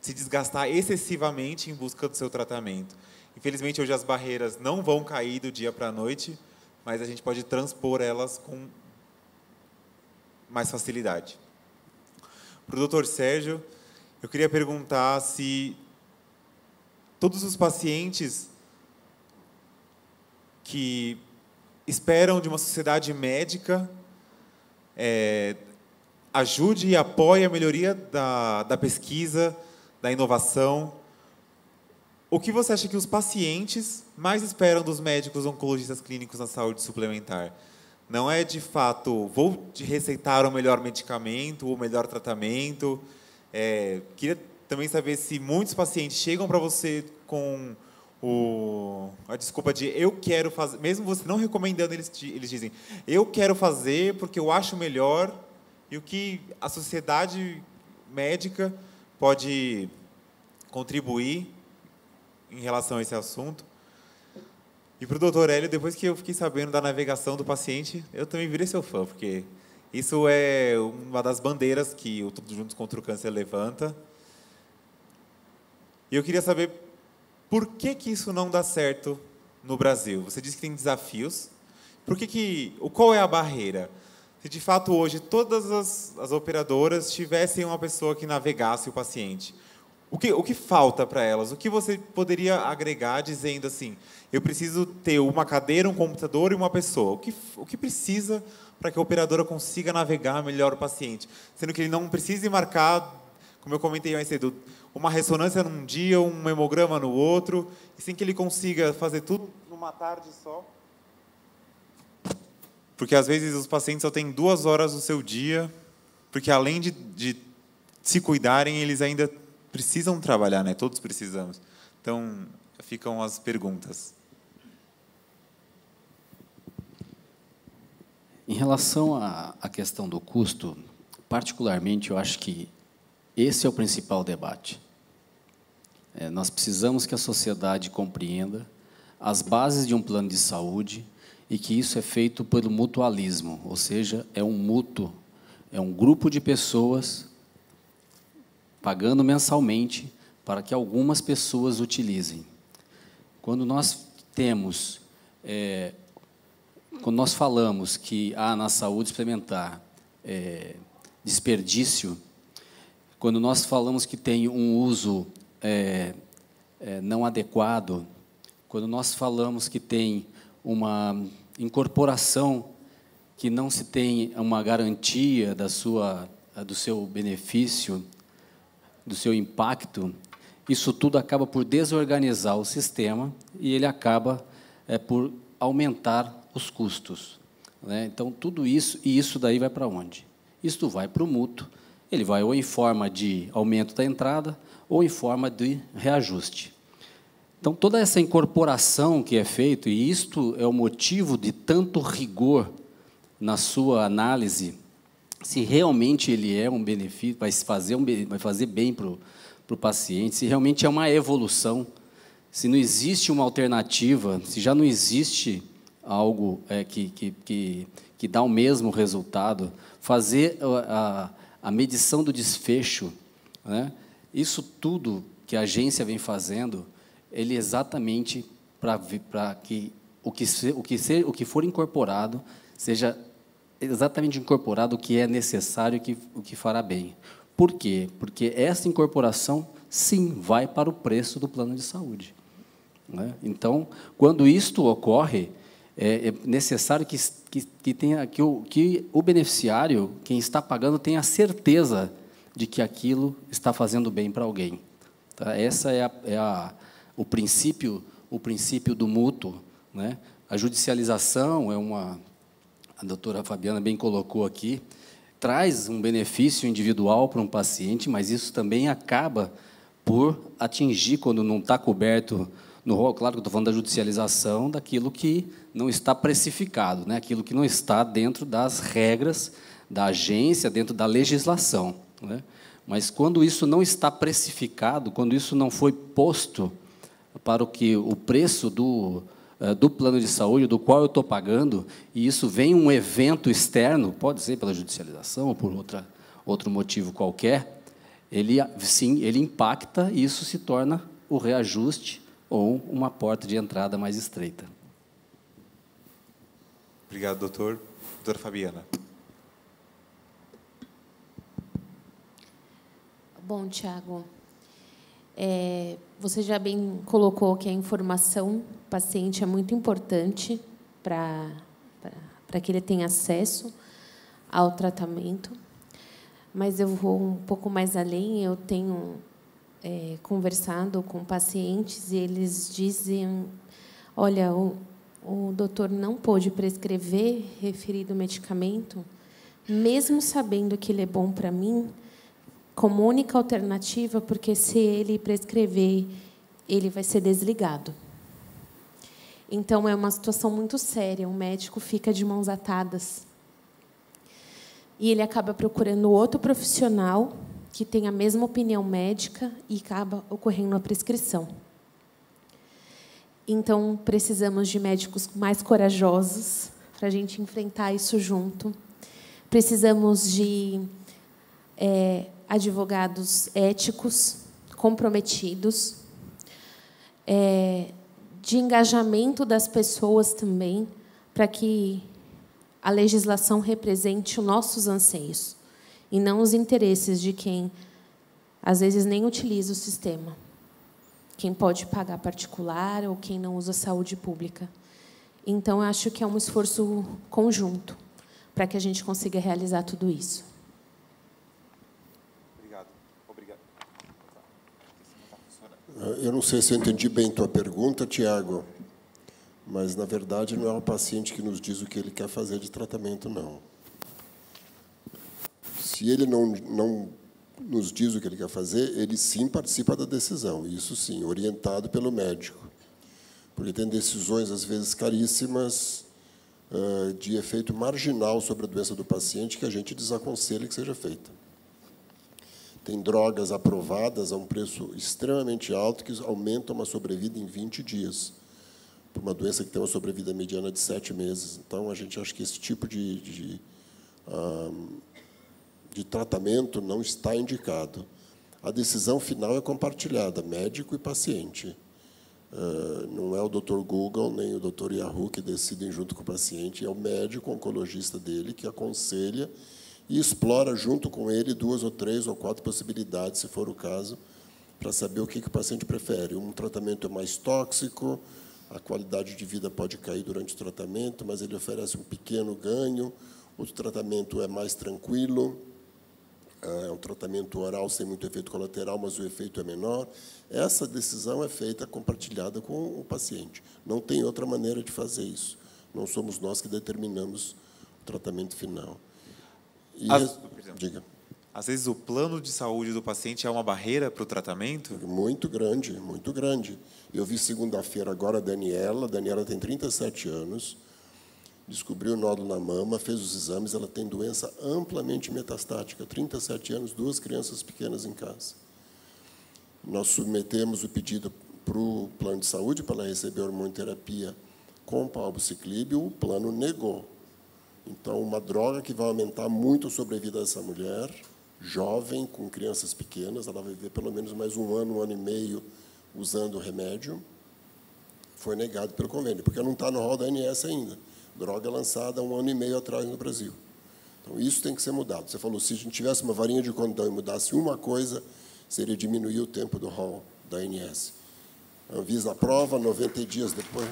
se desgastar excessivamente em busca do seu tratamento? Infelizmente, hoje as barreiras não vão cair do dia para a noite, mas a gente pode transpor elas com mais facilidade. Para o doutor Sérgio, eu queria perguntar se todos os pacientes que esperam de uma sociedade médica é, ajude e apoie a melhoria da, da pesquisa, da inovação. O que você acha que os pacientes mais esperam dos médicos oncologistas clínicos na saúde suplementar? Não é de fato, vou te receitar o melhor medicamento, o melhor tratamento. É, queria também saber se muitos pacientes chegam para você com o, a desculpa de eu quero fazer, mesmo você não recomendando, eles, eles dizem eu quero fazer porque eu acho melhor e o que a sociedade médica pode contribuir em relação a esse assunto. E para o doutor Hélio, depois que eu fiquei sabendo da navegação do paciente, eu também virei seu fã, porque isso é uma das bandeiras que o Tudo Juntos contra o Câncer levanta. E eu queria saber por que, que isso não dá certo no Brasil. Você disse que tem desafios. Por que que, qual é a barreira? Se de fato hoje todas as, as operadoras tivessem uma pessoa que navegasse o paciente, o que, o que falta para elas? O que você poderia agregar dizendo assim: eu preciso ter uma cadeira, um computador e uma pessoa? O que, o que precisa para que a operadora consiga navegar melhor o paciente? Sendo que ele não precise marcar, como eu comentei mais cedo, uma ressonância num dia, um hemograma no outro, e sem que ele consiga fazer tudo numa tarde só. Porque às vezes os pacientes só têm duas horas do seu dia, porque além de, de se cuidarem, eles ainda precisam trabalhar, né? Todos precisamos. Então, ficam as perguntas. Em relação à, à questão do custo, particularmente, eu acho que esse é o principal debate. É, nós precisamos que a sociedade compreenda as bases de um plano de saúde e que isso é feito pelo mutualismo, ou seja, é um mútuo, é um grupo de pessoas pagando mensalmente para que algumas pessoas utilizem. Quando nós temos, é, quando nós falamos que há ah, na saúde experimentar é, desperdício, quando nós falamos que tem um uso é, é, não adequado, quando nós falamos que tem uma incorporação que não se tem uma garantia da sua, do seu benefício, do seu impacto, isso tudo acaba por desorganizar o sistema e ele acaba é, por aumentar os custos. Né? Então, tudo isso, e isso daí vai para onde? Isso vai para o mútuo. Ele vai ou em forma de aumento da entrada ou em forma de reajuste. Então, toda essa incorporação que é feita, e isto é o motivo de tanto rigor na sua análise se realmente ele é um benefício, vai fazer, um, vai fazer bem para o paciente, se realmente é uma evolução, se não existe uma alternativa, se já não existe algo é, que, que, que, que, dá o mesmo resultado, fazer a, a, a medição do desfecho, né? isso tudo que a agência vem fazendo, ele é exatamente para que o que, se, o, que ser, o que for incorporado seja exatamente incorporado o que é necessário e que, o que fará bem. Por quê? Porque essa incorporação, sim, vai para o preço do plano de saúde. Né? Então, quando isto ocorre, é, é, necessário que, que, que, tenha, que, o, que o beneficiário, quem está pagando, tenha certeza de que aquilo está fazendo bem para alguém. Tá? Essa é, a, é a, o princípio o princípio do mútuo, né? A judicialização é uma a doutora Fabiana bem colocou aqui, traz um benefício individual para um paciente, mas isso também acaba por atingir, quando não está coberto no rol, claro que estou falando da judicialização, daquilo que não está precificado, né? aquilo que não está dentro das regras da agência, dentro da legislação. Né? Mas quando isso não está precificado, quando isso não foi posto para o que o preço do, eh, do plano de saúde do qual eu estou pagando, e isso vem um evento externo, pode ser pela judicialização ou por outra, outro motivo qualquer, ele sim, ele impacta e isso se torna o reajuste ou uma porta de entrada mais estreita. Obrigado, doutor. Doutora Fabiana. Bom, Tiago, é, eh, você já bem colocou que a informação paciente é muito importante para para que ele tenha acesso ao tratamento. Mas eu vou um pouco mais além. Eu tenho é, conversado com pacientes e eles dizem: olha, o, o doutor não pôde prescrever referido medicamento, mesmo sabendo que ele é bom para mim, como única alternativa, porque se ele prescrever, ele vai ser desligado. Então, é uma situação muito séria. O médico fica de mãos atadas. E ele acaba procurando outro profissional que tem a mesma opinião médica e acaba ocorrendo a prescrição. Então, precisamos de médicos mais corajosos para a gente enfrentar isso junto. Precisamos de é, advogados éticos, comprometidos, é, de engajamento das pessoas também, para que a legislação represente os nossos anseios e não os interesses de quem às vezes nem utiliza o sistema. Quem pode pagar particular ou quem não usa saúde pública. Então, acho que é um esforço conjunto para que a gente consiga realizar tudo isso. Eh, eu não sei se eu entendi bem tua pergunta, Tiago, mas na verdade não é o paciente que nos diz o que ele quer fazer de tratamento, não. Se ele não, não nos diz o que ele quer fazer, ele sim participa da decisão, isso sim, orientado pelo médico. Porque tem decisões, às vezes, caríssimas, eh, de efeito marginal sobre a doença do paciente, que a gente desaconselha que seja feita. Tem drogas aprovadas a um preço extremamente alto que aumentam a sobrevida em 20 dias, para uma doença que tem uma sobrevida mediana de 7 meses. Então, a gente acha que esse tipo de, de, de tratamento não está indicado. A decisão final é compartilhada, médico e paciente. não é o doutor Google nem o doutor Yahoo que decidem junto com o paciente, é o médico oncologista dele que aconselha e explora junto com ele duas ou três ou quatro possibilidades, se for o caso, para saber o que, que o paciente prefere. Um tratamento é mais tóxico, a qualidade de vida pode cair durante o tratamento, mas ele oferece um pequeno ganho. Outro tratamento é mais tranquilo, ah, é um tratamento oral sem muito efeito colateral, mas o efeito é menor. Essa decisão é feita compartilhada com o paciente. Não tem outra maneira de fazer isso. Não somos nós que determinamos o tratamento final. As... Diga. Às vezes o plano de saúde do paciente é uma barreira para o tratamento? Muito grande, muito grande. Eu vi segunda-feira agora a Daniela, a Daniela tem 37 anos, descobriu o nódulo na mama, fez os exames, ela tem doença amplamente metastática, 37 anos, duas crianças pequenas em casa. Nós submetemos o pedido para o plano de saúde para ela receber hormonoterapia com palbociclib, o plano negou. Então, uma droga que vai aumentar muito a sobrevida dessa mulher, jovem, com crianças pequenas, ela vai viver pelo menos mais um ano, um ano e meio usando o remédio, foi negado pelo convênio, porque não está no rol da ANS ainda. Droga lançada um ano e meio atrás no Brasil. Então, isso tem que ser mudado. Você falou, se a gente tivesse uma varinha de condão e mudasse uma coisa, seria diminuir o tempo do rol da ANS. A Anvisa aprova, 90 dias depois...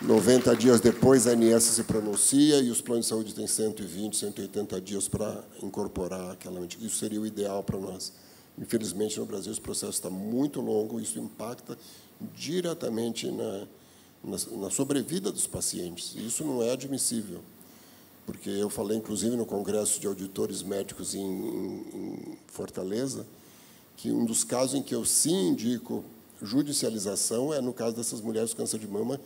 90 dias depois, a ANS se pronuncia e os planos de saúde têm 120, 180 dias para incorporar aquela medida. Isso seria o ideal para nós. Infelizmente, no Brasil, esse processo está muito longo, isso impacta diretamente na, na, na sobrevida dos pacientes. Isso não é admissível, porque eu falei, inclusive, no Congresso de Auditores Médicos em, em Fortaleza, que um dos casos em que eu sim indico judicialização é no caso dessas mulheres com câncer de mama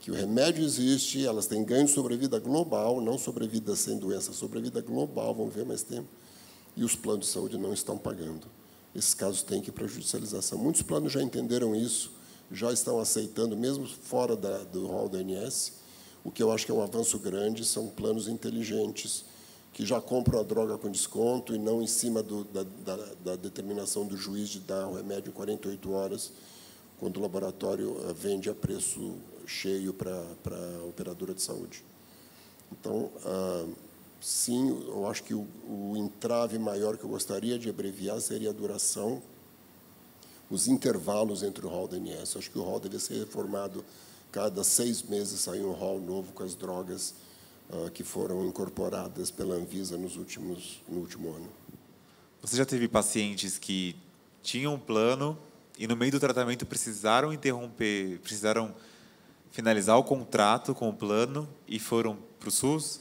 que o remédio existe, elas têm ganho de sobrevida global, não sobrevida sem doença, sobrevida global, vamos ver mais tempo, e os planos de saúde não estão pagando. Esses casos têm que ir para a judicialização. Muitos planos já entenderam isso, já estão aceitando, mesmo fora da, do rol do INS, o que eu acho que é um avanço grande, são planos inteligentes, que já compram a droga com desconto e não em cima do, da, da, da determinação do juiz de dar o remédio em 48 horas, quando o laboratório eh, vende a preço cheio para a operadora de saúde. Então, ah, sim, eu acho que o, o entrave maior que eu gostaria de abreviar seria a duração, os intervalos entre o hall da ANS. Eu acho que o hall deve ser reformado cada seis meses, sair um hall novo com as drogas ah, que foram incorporadas pela Anvisa nos últimos, no último ano. Você já teve pacientes que tinham um plano e no meio do tratamento precisaram interromper, precisaram finalizar o contrato com o plano e foram para o SUS?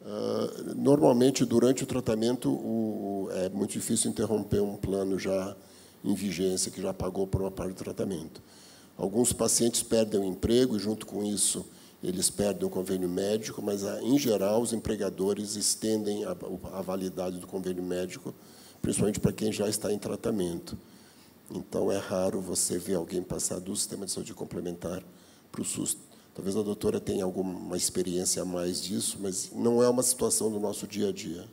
Uh, normalmente, durante o tratamento, o, o, é muito difícil interromper um plano já em vigência, que já pagou por uma parte do tratamento. Alguns pacientes perdem o emprego e, junto com isso, eles perdem o convênio médico, mas, ah, em geral, os empregadores estendem a, a validade do convênio médico, principalmente para quem já está em tratamento. Então, é raro você ver alguém passar do sistema de saúde complementar para o SUS. Talvez a doutora tenha alguma experiência a mais disso, mas não é uma situação do nosso dia a dia.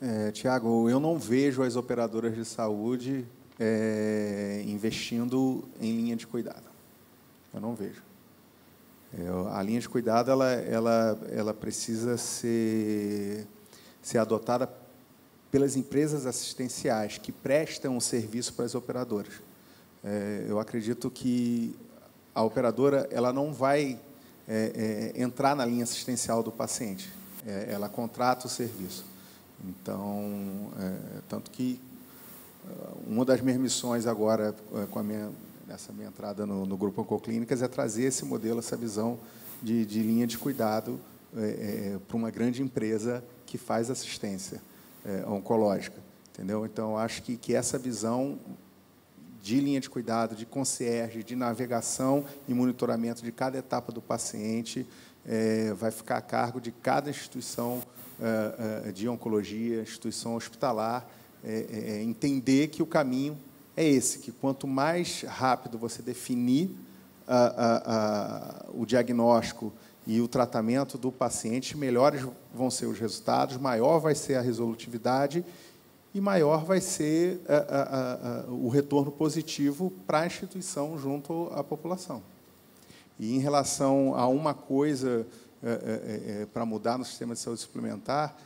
É, Tiago, eu não vejo as operadoras de saúde é, investindo em linha de cuidado. Eu não vejo. É, a linha de cuidado ela, ela, ela precisa ser, ser adotada pelas empresas assistenciais que prestam o serviço para as operadoras. É, eu acredito que a operadora ela não vai é, é, entrar na linha assistencial do paciente, é, ela contrata o serviço. Então, é, tanto que é, uma das minhas missões agora com a minha nessa minha entrada no, no grupo Oncoclínicas é trazer esse modelo, essa visão de, de linha de cuidado para uma grande empresa que faz assistência é, oncológica, entendeu? Então, acho que, que essa visão de linha de cuidado, de concierge, de navegação e monitoramento de cada etapa do paciente é, vai ficar a cargo de cada instituição é, é de oncologia, instituição hospitalar, é, é, entender que o caminho é esse, que quanto mais rápido você definir a, a, a, o diagnóstico, e o tratamento do paciente, melhores vão ser os resultados, maior vai ser a resolutividade e maior vai ser a, a, a, o retorno positivo para a instituição junto à população. E em relação a uma coisa é, é, é, para mudar no sistema de saúde suplementar,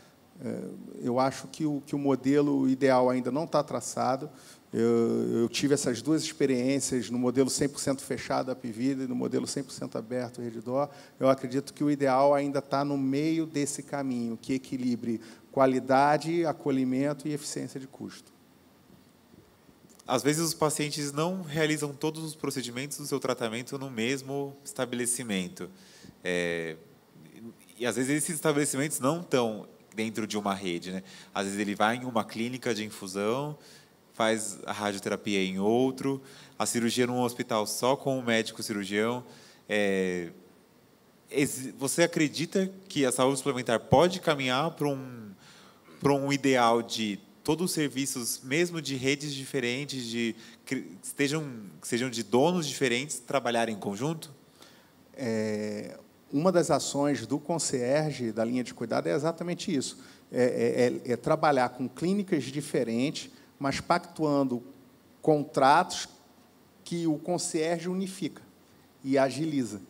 eh, eu acho que o, que o modelo ideal ainda não está traçado. Eu, eu tive essas duas experiências no modelo 100% fechado, Apivida, e no modelo 100% aberto, Redidor. Eu acredito que o ideal ainda está no meio desse caminho, que equilibre qualidade, acolhimento e eficiência de custo. Às vezes, os pacientes não realizam todos os procedimentos do seu tratamento no mesmo estabelecimento. É, e às vezes esses estabelecimentos não estão dentro de uma rede, né? Às vezes ele vai em uma clínica de infusão faz a radioterapia em outro, a cirurgia num hospital só com o um médico cirurgião. É, você acredita que a saúde suplementar pode caminhar para um, para um ideal de todos os serviços, mesmo de redes diferentes, de que estejam, que sejam de donos diferentes, trabalharem em conjunto? É, uma das ações do concierge da linha de cuidado é exatamente isso: é, é, é, é trabalhar com clínicas diferentes mas pactuando contratos que o concierge unifica e agiliza,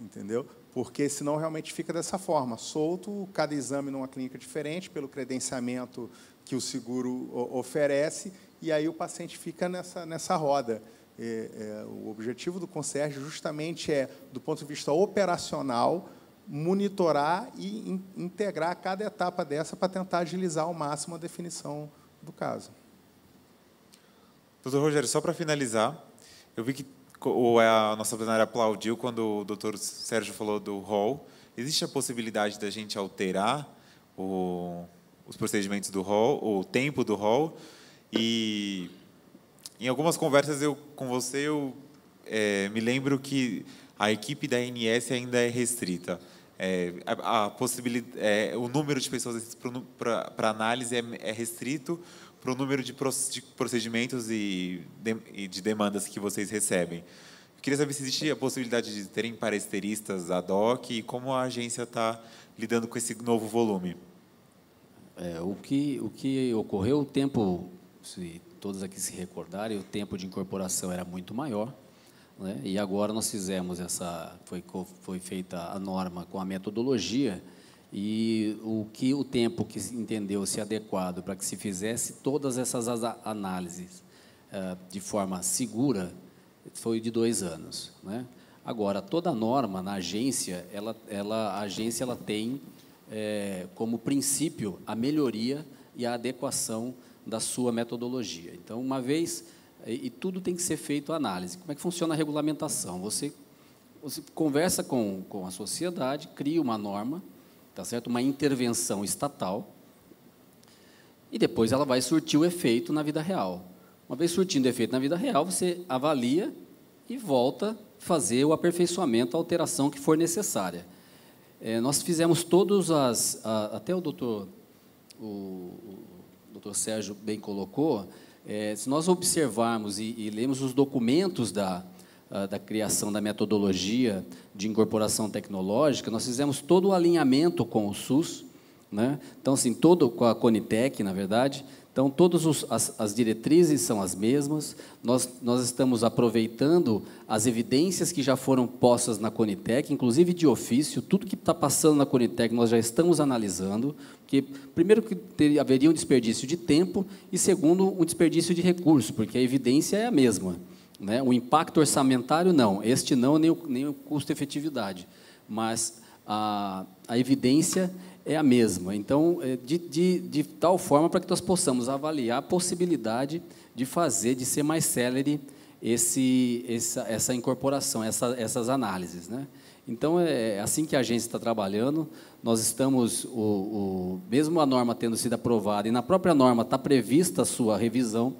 entendeu? Porque senão realmente fica dessa forma, solto, cada exame numa clínica diferente, pelo credenciamento que o seguro oferece, e aí o paciente fica nessa, nessa roda. É, é, o objetivo do concierge justamente é, do ponto de vista operacional, monitorar e in, integrar cada etapa dessa para tentar agilizar ao máximo a definição do caso. Doutor Rogério, só para finalizar, eu vi que é, a nossa plenária aplaudiu quando o doutor Sérgio falou do rol. Existe a possibilidade da gente alterar o, os procedimentos do rol, o tempo do rol? E em algumas conversas eu, com você, eu é, me lembro que a equipe da ANS ainda é restrita. É, a, a possibilidade, é, o número de pessoas para análise é, é restrito, para o número de procedimentos e de demandas que vocês recebem. Eu queria saber se existe a possibilidade de terem paresteristas ad hoc e como a agência está lidando com esse novo volume. É, o, que, o que ocorreu, o tempo, se todos aqui se recordarem, o tempo de incorporação era muito maior. Né? E agora nós fizemos essa, foi, foi feita a norma com a metodologia e o que o tempo que se entendeu se adequado para que se fizesse todas essas análises eh, de forma segura foi de dois anos. Né? Agora, toda norma na agência, ela, ela, a agência ela tem é, como princípio a melhoria e a adequação da sua metodologia. Então, uma vez, e, e tudo tem que ser feito análise. Como é que funciona a regulamentação? Você, você conversa com, com a sociedade, cria uma norma, tá certo? Uma intervenção estatal e depois ela vai surtir o efeito na vida real. Uma vez surtindo efeito na vida real, você avalia e volta a fazer o aperfeiçoamento, a alteração que for necessária. É, nós fizemos todos as, a, até o doutor, o, o doutor Sérgio bem colocou, é, se nós observarmos e, e lemos os documentos da, ah, da criação da metodologia de incorporação tecnológica, nós fizemos todo o alinhamento com o SUS, né? então, assim, todo, com a Conitec, na verdade, então, todas as, diretrizes são as mesmas, nós, nós estamos aproveitando as evidências que já foram postas na Conitec, inclusive de ofício, tudo que está passando na Conitec nós já estamos analisando, porque, primeiro, que ter, haveria um desperdício de tempo e, segundo, um desperdício de recurso, porque a evidência é a mesma. Né? O impacto orçamentário, não. Este não, nem o, nem o custo-efetividade. Mas a, a evidência é a mesma. Então, é, de, de, de tal forma para que nós possamos avaliar a possibilidade de fazer, de ser mais célere esse, essa, essa incorporação, essa, essas análises. Né? Então, é, é assim que a agência está trabalhando. Nós estamos, o, o, mesmo a norma tendo sido aprovada, e na própria norma está prevista a sua revisão,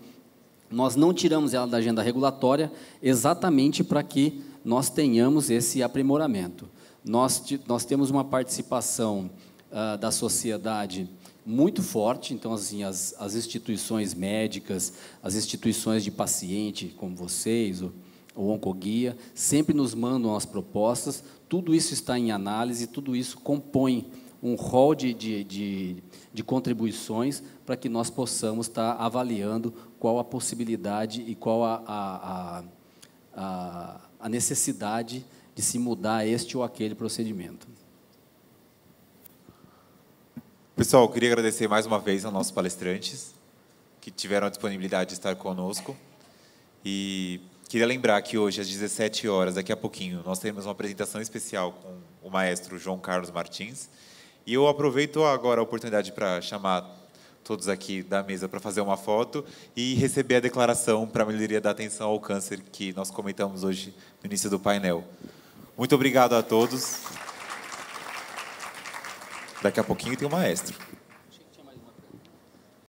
nós não tiramos ela da agenda regulatória exatamente para que nós tenhamos esse aprimoramento. Nós, nós temos uma participação uh, da sociedade muito forte, então, assim, as, as, instituições médicas, as instituições de paciente, como vocês, o, o Oncoguia, sempre nos mandam as propostas, tudo isso está em análise, tudo isso compõe um rol de, de, de, de contribuições para que nós possamos estar tá avaliando qual a possibilidade e qual a, a, a, a necessidade de se mudar este ou aquele procedimento. Pessoal, eu queria agradecer mais uma vez aos nossos palestrantes que tiveram a disponibilidade de estar conosco. E queria lembrar que hoje, às 17 horas, daqui a pouquinho, nós temos uma apresentação especial com o maestro João Carlos Martins. E eu aproveito agora a oportunidade para chamar todos aqui da mesa para fazer uma foto e receber a declaração para a melhoria da atenção ao câncer que nós comentamos hoje no início do painel. Muito obrigado a todos. Daqui a pouquinho tem o maestro.